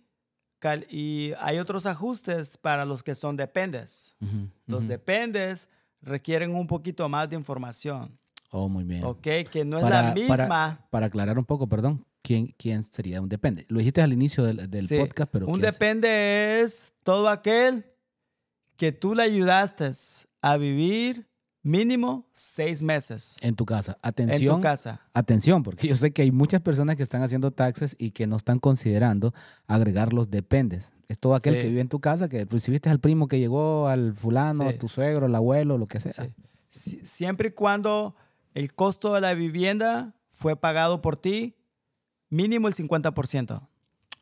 y hay otros ajustes para los que son dependes. los dependes requieren un poquito más de información. Oh, muy bien. Ok, que no es la misma. Para, aclarar un poco, perdón, ¿quién, quién sería un depende? Lo dijiste al inicio del, podcast, pero. Un depende es todo aquel que tú le ayudaste a vivir Mínimo seis meses. En tu casa. Atención. En tu casa. Atención, porque yo sé que hay muchas personas que están haciendo taxes y que no están considerando agregar los dependes. Es todo aquel que vive en tu casa, que recibiste al primo que llegó, al fulano, a tu suegro, al abuelo, lo que sea. Siempre y cuando el costo de la vivienda fue pagado por ti, mínimo el 50%.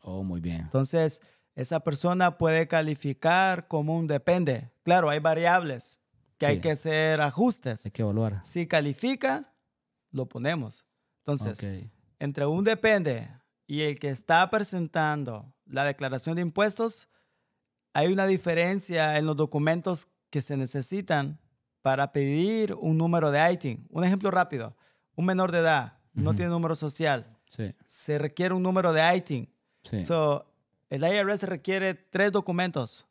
Oh, muy bien. Entonces, esa persona puede calificar como un depende. Claro, hay variables, que hay que hacer ajustes. Hay que evaluar. Si califica, lo ponemos. Entonces, entre un depende y el que está presentando la declaración de impuestos, hay una diferencia en los documentos que se necesitan para pedir un número de ITIN. Un ejemplo rápido, un menor de edad no tiene número social, se requiere un número de ITIN. el IRS requiere tres documentos.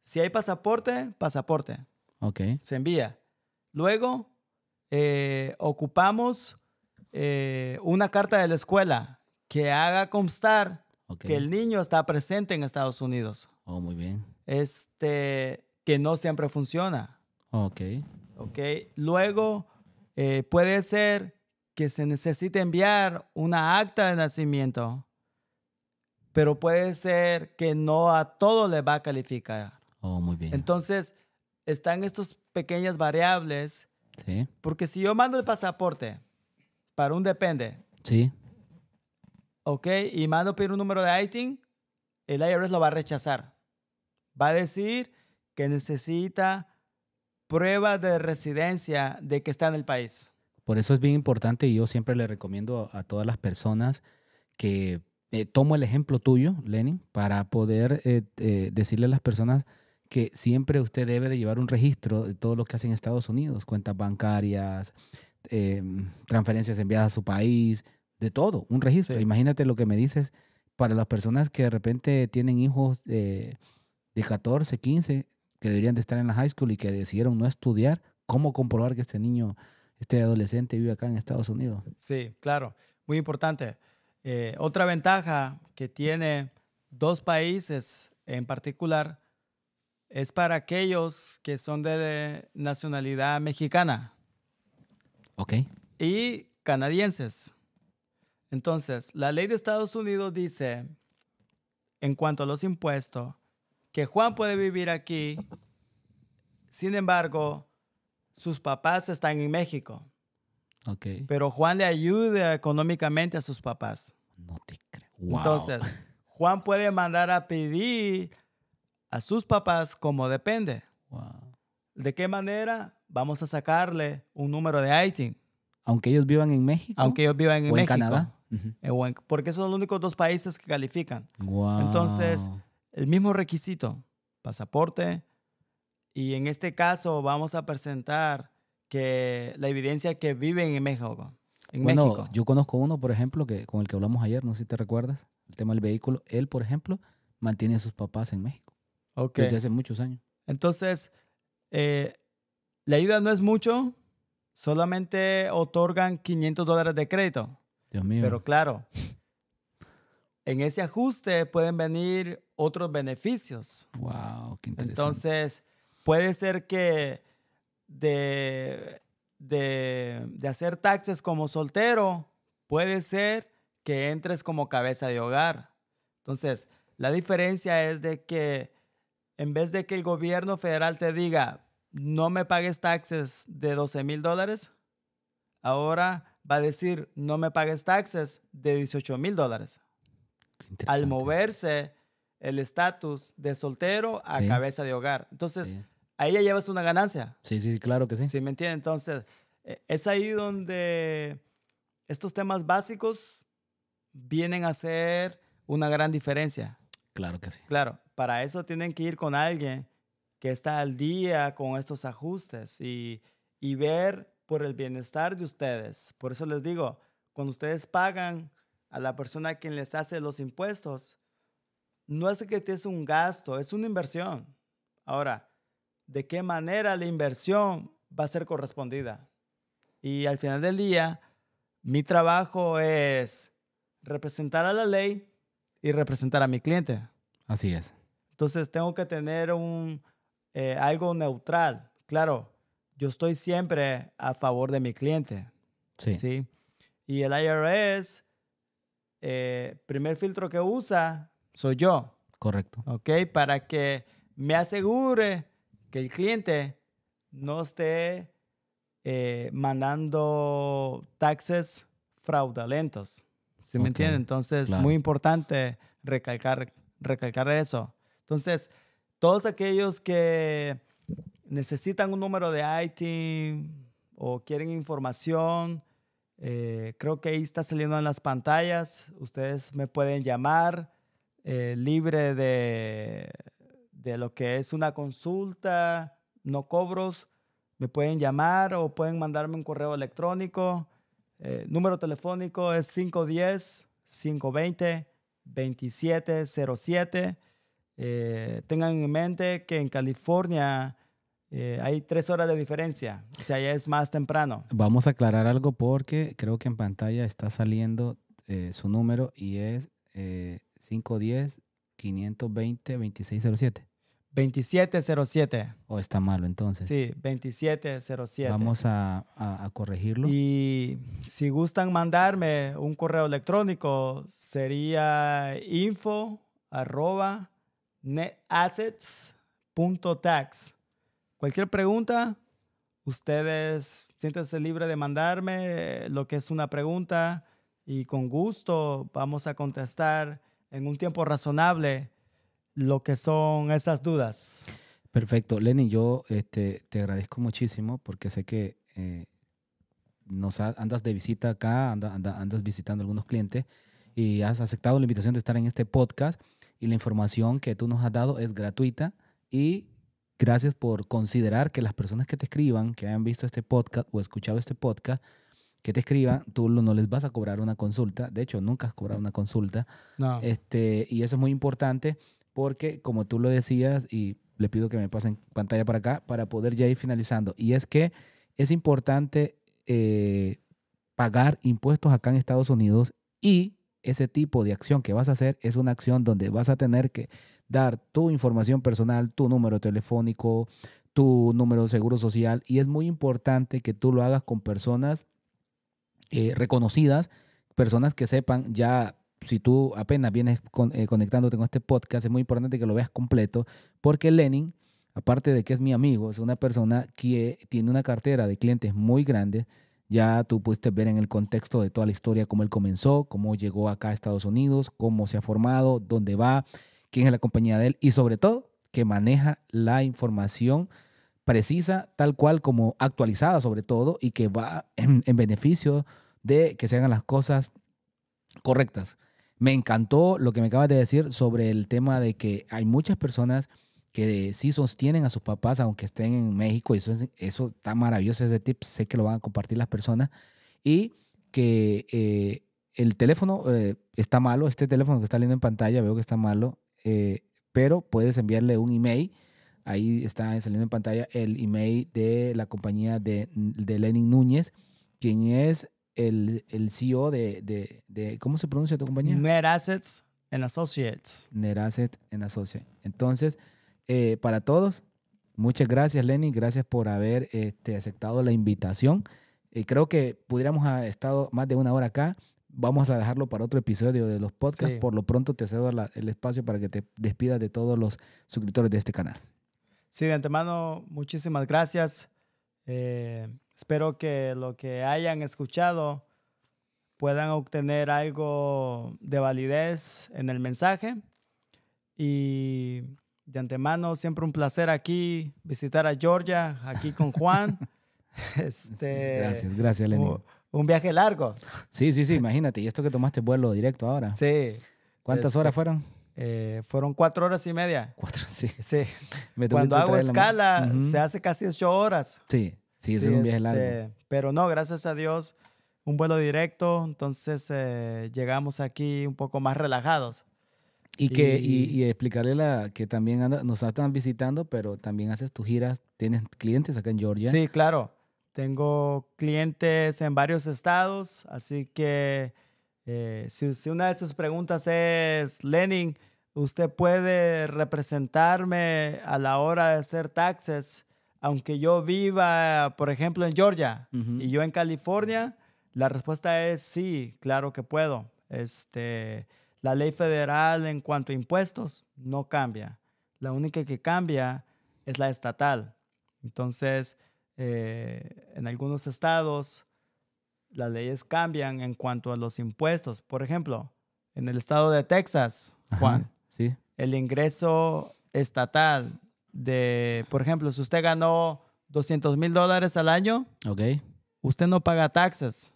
Si hay pasaporte, pasaporte. Okay. Se envía. Luego eh, ocupamos eh, una carta de la escuela que haga constar que el niño está presente en Estados Unidos. Oh, muy bien. Este, que no siempre funciona. Ok. Ok. Luego eh, puede ser que se necesite enviar una acta de nacimiento, pero puede ser que no a todos le va a calificar. Oh, muy bien. Entonces, están estas pequeñas variables. Sí. Porque si yo mando el pasaporte para un depende. Sí. Ok, y mando pedir un número de ITIN, el IRS lo va a rechazar. Va a decir que necesita prueba de residencia de que está en el país. Por eso es bien importante y yo siempre le recomiendo a todas las personas que eh, tomo el ejemplo tuyo, Lenin, para poder eh, eh, decirle a las personas que siempre usted debe de llevar un registro de todo lo que hace en Estados Unidos, cuentas bancarias, em, transferencias enviadas a su país, de todo, un registro. Imagínate lo que me dices para las personas que de repente tienen hijos de 14, 15, que deberían de estar en la high school y que decidieron no estudiar, ¿cómo comprobar que este niño, este adolescente vive acá en Estados Unidos? Sí, claro, muy importante. Eh, otra ventaja que tiene dos países en particular, es para aquellos que son de nacionalidad mexicana. Ok. Y canadienses. Entonces, la ley de Estados Unidos dice, en cuanto a los impuestos, que Juan puede vivir aquí, sin embargo, sus papás están en México. Ok. Pero Juan le ayuda económicamente a sus papás. No te creo. Entonces, Juan puede mandar a pedir a sus papás como depende. ¿De qué manera vamos a sacarle un número de ITIN? Aunque ellos vivan en México. Aunque ellos vivan en, Canadá. Eh, porque son los únicos dos países que califican. Entonces, el mismo requisito, pasaporte, y en este caso vamos a presentar que la evidencia que viven en México. bueno, yo conozco uno, por ejemplo, que con el que hablamos ayer, no sé si te recuerdas, el tema del vehículo. Él, por ejemplo, mantiene a sus papás en México. Desde hace muchos años. Entonces, eh, la ayuda no es mucho, solamente otorgan 500 dólares de crédito. Dios mío. Pero claro, en ese ajuste pueden venir otros beneficios. Wow, qué interesante. Entonces, puede ser que de, de hacer taxes como soltero, puede ser que entres como cabeza de hogar. Entonces, la diferencia es de que en vez de que el gobierno federal te diga, no me pagues taxes de 12 mil dólares, ahora va a decir, no me pagues taxes de 18 mil dólares. Al moverse el estatus de soltero a cabeza de hogar. Entonces, ahí ya llevas una ganancia. Sí, sí, claro que sí. Sí, me entiende. Entonces, e, es ahí donde estos temas básicos vienen a hacer una gran diferencia. Claro que sí. Claro, para eso tienen que ir con alguien que está al día con estos ajustes y, ver por el bienestar de ustedes. Por eso les digo, cuando ustedes pagan a la persona quien les hace los impuestos, no es que te es un gasto, es una inversión. Ahora, ¿de qué manera la inversión va a ser correspondida? Y al final del día, mi trabajo es representar a la ley y representar a mi cliente. Así es. Entonces tengo que tener un, eh, algo neutral. Claro, yo estoy siempre a favor de mi cliente. Sí. ¿sí? Y el IRS, eh, primer filtro que usa soy yo. Correcto. ¿Ok? Para que me asegure que el cliente no esté eh, mandando taxes fraudulentos. ¿Sí me entiende? Entonces, es muy importante recalcar, recalcar eso. Entonces, todos aquellos que necesitan un número de IT o quieren información, eh, creo que ahí está saliendo en las pantallas. Ustedes me pueden llamar eh, libre de, lo que es una consulta, no cobros. Me pueden llamar o pueden mandarme un correo electrónico. Eh, número telefónico es 510-520-2707. Eh, tengan en mente que en California eh, hay tres horas de diferencia, o sea, ya es más temprano. Vamos a aclarar algo porque creo que en pantalla está saliendo eh, su número y es 510-520-2607. 2707. ¿O está malo entonces? Sí, 2707. Vamos a, a, corregirlo. Y si gustan mandarme un correo electrónico, sería info arroba netassets.tax. Cualquier pregunta, ustedes siéntense libre de mandarme lo que es una pregunta y con gusto vamos a contestar en un tiempo razonable lo que son esas dudas. Perfecto. Lenny, yo este, te agradezco muchísimo porque sé que eh, nos andas de visita acá, andas visitando algunos clientes y has aceptado la invitación de estar en este podcast y la información que tú nos has dado es gratuita y gracias por considerar que las personas que te escriban, que hayan visto este podcast o escuchado este podcast, que te escriban, tú no les vas a cobrar una consulta. De hecho, nunca has cobrado una consulta. No. Este, y eso es muy importante porque, como tú lo decías, y le pido que me pasen pantalla para acá para poder ya ir finalizando, y es que es importante eh, pagar impuestos acá en Estados Unidos y ese tipo de acción que vas a hacer es una acción donde vas a tener que dar tu información personal, tu número telefónico, tu número de seguro social y es muy importante que tú lo hagas con personas eh, reconocidas, personas que sepan ya si tú apenas vienes eh, conectándote con este podcast, es muy importante que lo veas completo, porque Lenin, aparte de que es mi amigo, es una persona que tiene una cartera de clientes muy grande, ya tú pudiste ver en el contexto de toda la historia cómo él comenzó, cómo llegó acá a Estados Unidos, cómo se ha formado, dónde va, quién es la compañía de él y sobre todo que maneja la información precisa, tal cual como actualizada sobre todo y que va en, beneficio de que se hagan las cosas correctas. Me encantó lo que me acabas de decir sobre el tema de que hay muchas personas que sí sostienen a sus papás, aunque estén en México, eso, eso está maravilloso, ese tip, sé que lo van a compartir las personas, y que eh, el teléfono eh, está malo, este teléfono que está saliendo en pantalla, veo que está malo, eh, pero puedes enviarle un email, ahí está saliendo en pantalla el email de la compañía de, de Lenin Núñez, quien es el, el CEO de, de, de, ¿cómo se pronuncia tu compañía? Net Assets and Associates. Net Assets and Associates. Entonces, eh, para todos. Muchas gracias, Lenny. Gracias por haber este, aceptado la invitación. Eh, creo que pudiéramos haber estado más de una hora acá. Vamos a dejarlo para otro episodio de los podcasts. Por lo pronto te cedo el espacio para que te despidas de todos los suscriptores de este canal. Sí, de antemano, muchísimas gracias. Eh, espero que lo que hayan escuchado puedan obtener algo de validez en el mensaje. Y de antemano, siempre un placer aquí visitar a Georgia, aquí con Juan. Este, gracias, gracias, Lenny. Un, viaje largo. Sí, sí, sí, imagínate. Y esto que tomaste vuelo directo ahora. Sí. ¿Cuántas horas este, fueron? Eh, fueron cuatro horas y media. Cuatro, sí. Sí. Cuando hago escala, se hace casi ocho horas. Sí, sí, es un viaje largo. Este, pero no, gracias a Dios, un vuelo directo. Entonces eh, llegamos aquí un poco más relajados. Y, que, y, explicarle la, que también anda, nos están visitando, pero también haces tus giras, tienes clientes acá en Georgia. Sí, claro. Tengo clientes en varios estados, así que eh, si, una de sus preguntas es, Lenin, ¿usted puede representarme a la hora de hacer taxes? Aunque yo viva, por ejemplo, en Georgia y yo en California, la respuesta es sí, claro que puedo. Este, la ley federal en cuanto a impuestos no cambia. La única que cambia es la estatal. Entonces, eh, en algunos estados las leyes cambian en cuanto a los impuestos. Por ejemplo, en el estado de Texas, Juan, el ingreso estatal de, por ejemplo, si usted ganó 200 mil dólares al año, okay. usted no paga taxes.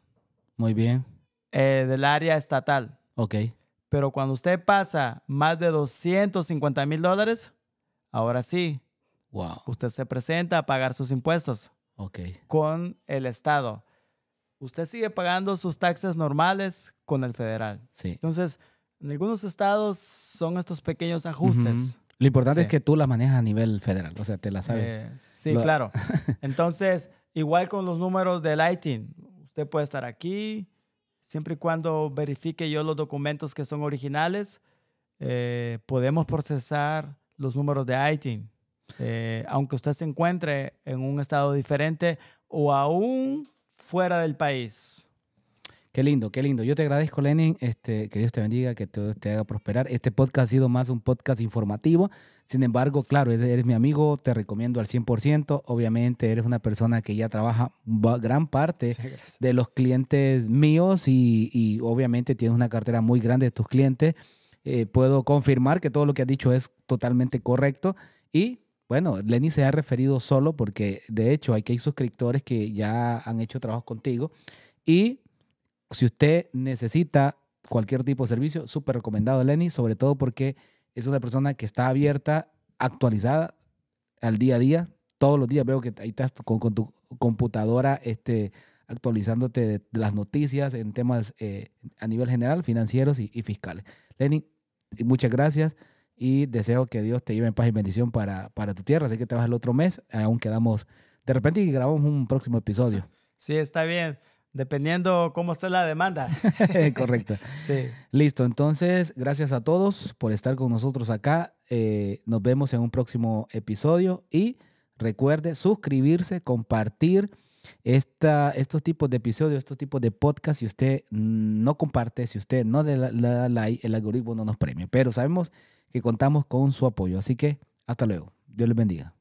Muy bien. Eh, del área estatal. Ok. Pero cuando usted pasa más de 250 mil dólares, ahora sí, wow. usted se presenta a pagar sus impuestos okay. con el Estado. Usted sigue pagando sus taxes normales con el federal. Sí. Entonces, en algunos estados son estos pequeños ajustes. Lo importante es que tú la manejas a nivel federal, o sea, te la sabes. Eh, sí, claro. Entonces, igual con los números de lighting usted puede estar aquí, siempre y cuando verifique yo los documentos que son originales, eh, podemos procesar los números de ITIN. E. Eh, aunque usted se encuentre en un estado diferente o aún fuera del país. Qué lindo, qué lindo. Yo te agradezco, Lenin. Este, que Dios te bendiga, que todo te haga prosperar. Este podcast ha sido más un podcast informativo. Sin embargo, claro, eres mi amigo, te recomiendo al 100%. Obviamente, eres una persona que ya trabaja gran parte de los clientes míos y, y, obviamente tienes una cartera muy grande de tus clientes. Eh, puedo confirmar que todo lo que has dicho es totalmente correcto. Y bueno, Lenny se ha referido solo porque de hecho hay que hay suscriptores que ya han hecho trabajo contigo. Y si usted necesita cualquier tipo de servicio, súper recomendado Lenny, sobre todo porque es una persona que está abierta, actualizada al día a día. Todos los días veo que ahí estás con, tu computadora este, actualizándote las noticias en temas eh, a nivel general, financieros y, fiscales. Lenny, muchas gracias y deseo que Dios te lleve en paz y bendición para, para tu tierra. Así que te vas el otro mes, aún quedamos de repente y grabamos un próximo episodio. Sí, está bien. Dependiendo cómo está la demanda. Correcto. Sí. Listo, entonces, gracias a todos por estar con nosotros acá. Eh, nos vemos en un próximo episodio y recuerde suscribirse, compartir esta, estos tipos de episodios, estos tipos de podcast. Si usted mm, no comparte, si usted no da like, el algoritmo no nos premia, pero sabemos que contamos con su apoyo. Así que hasta luego. Dios les bendiga.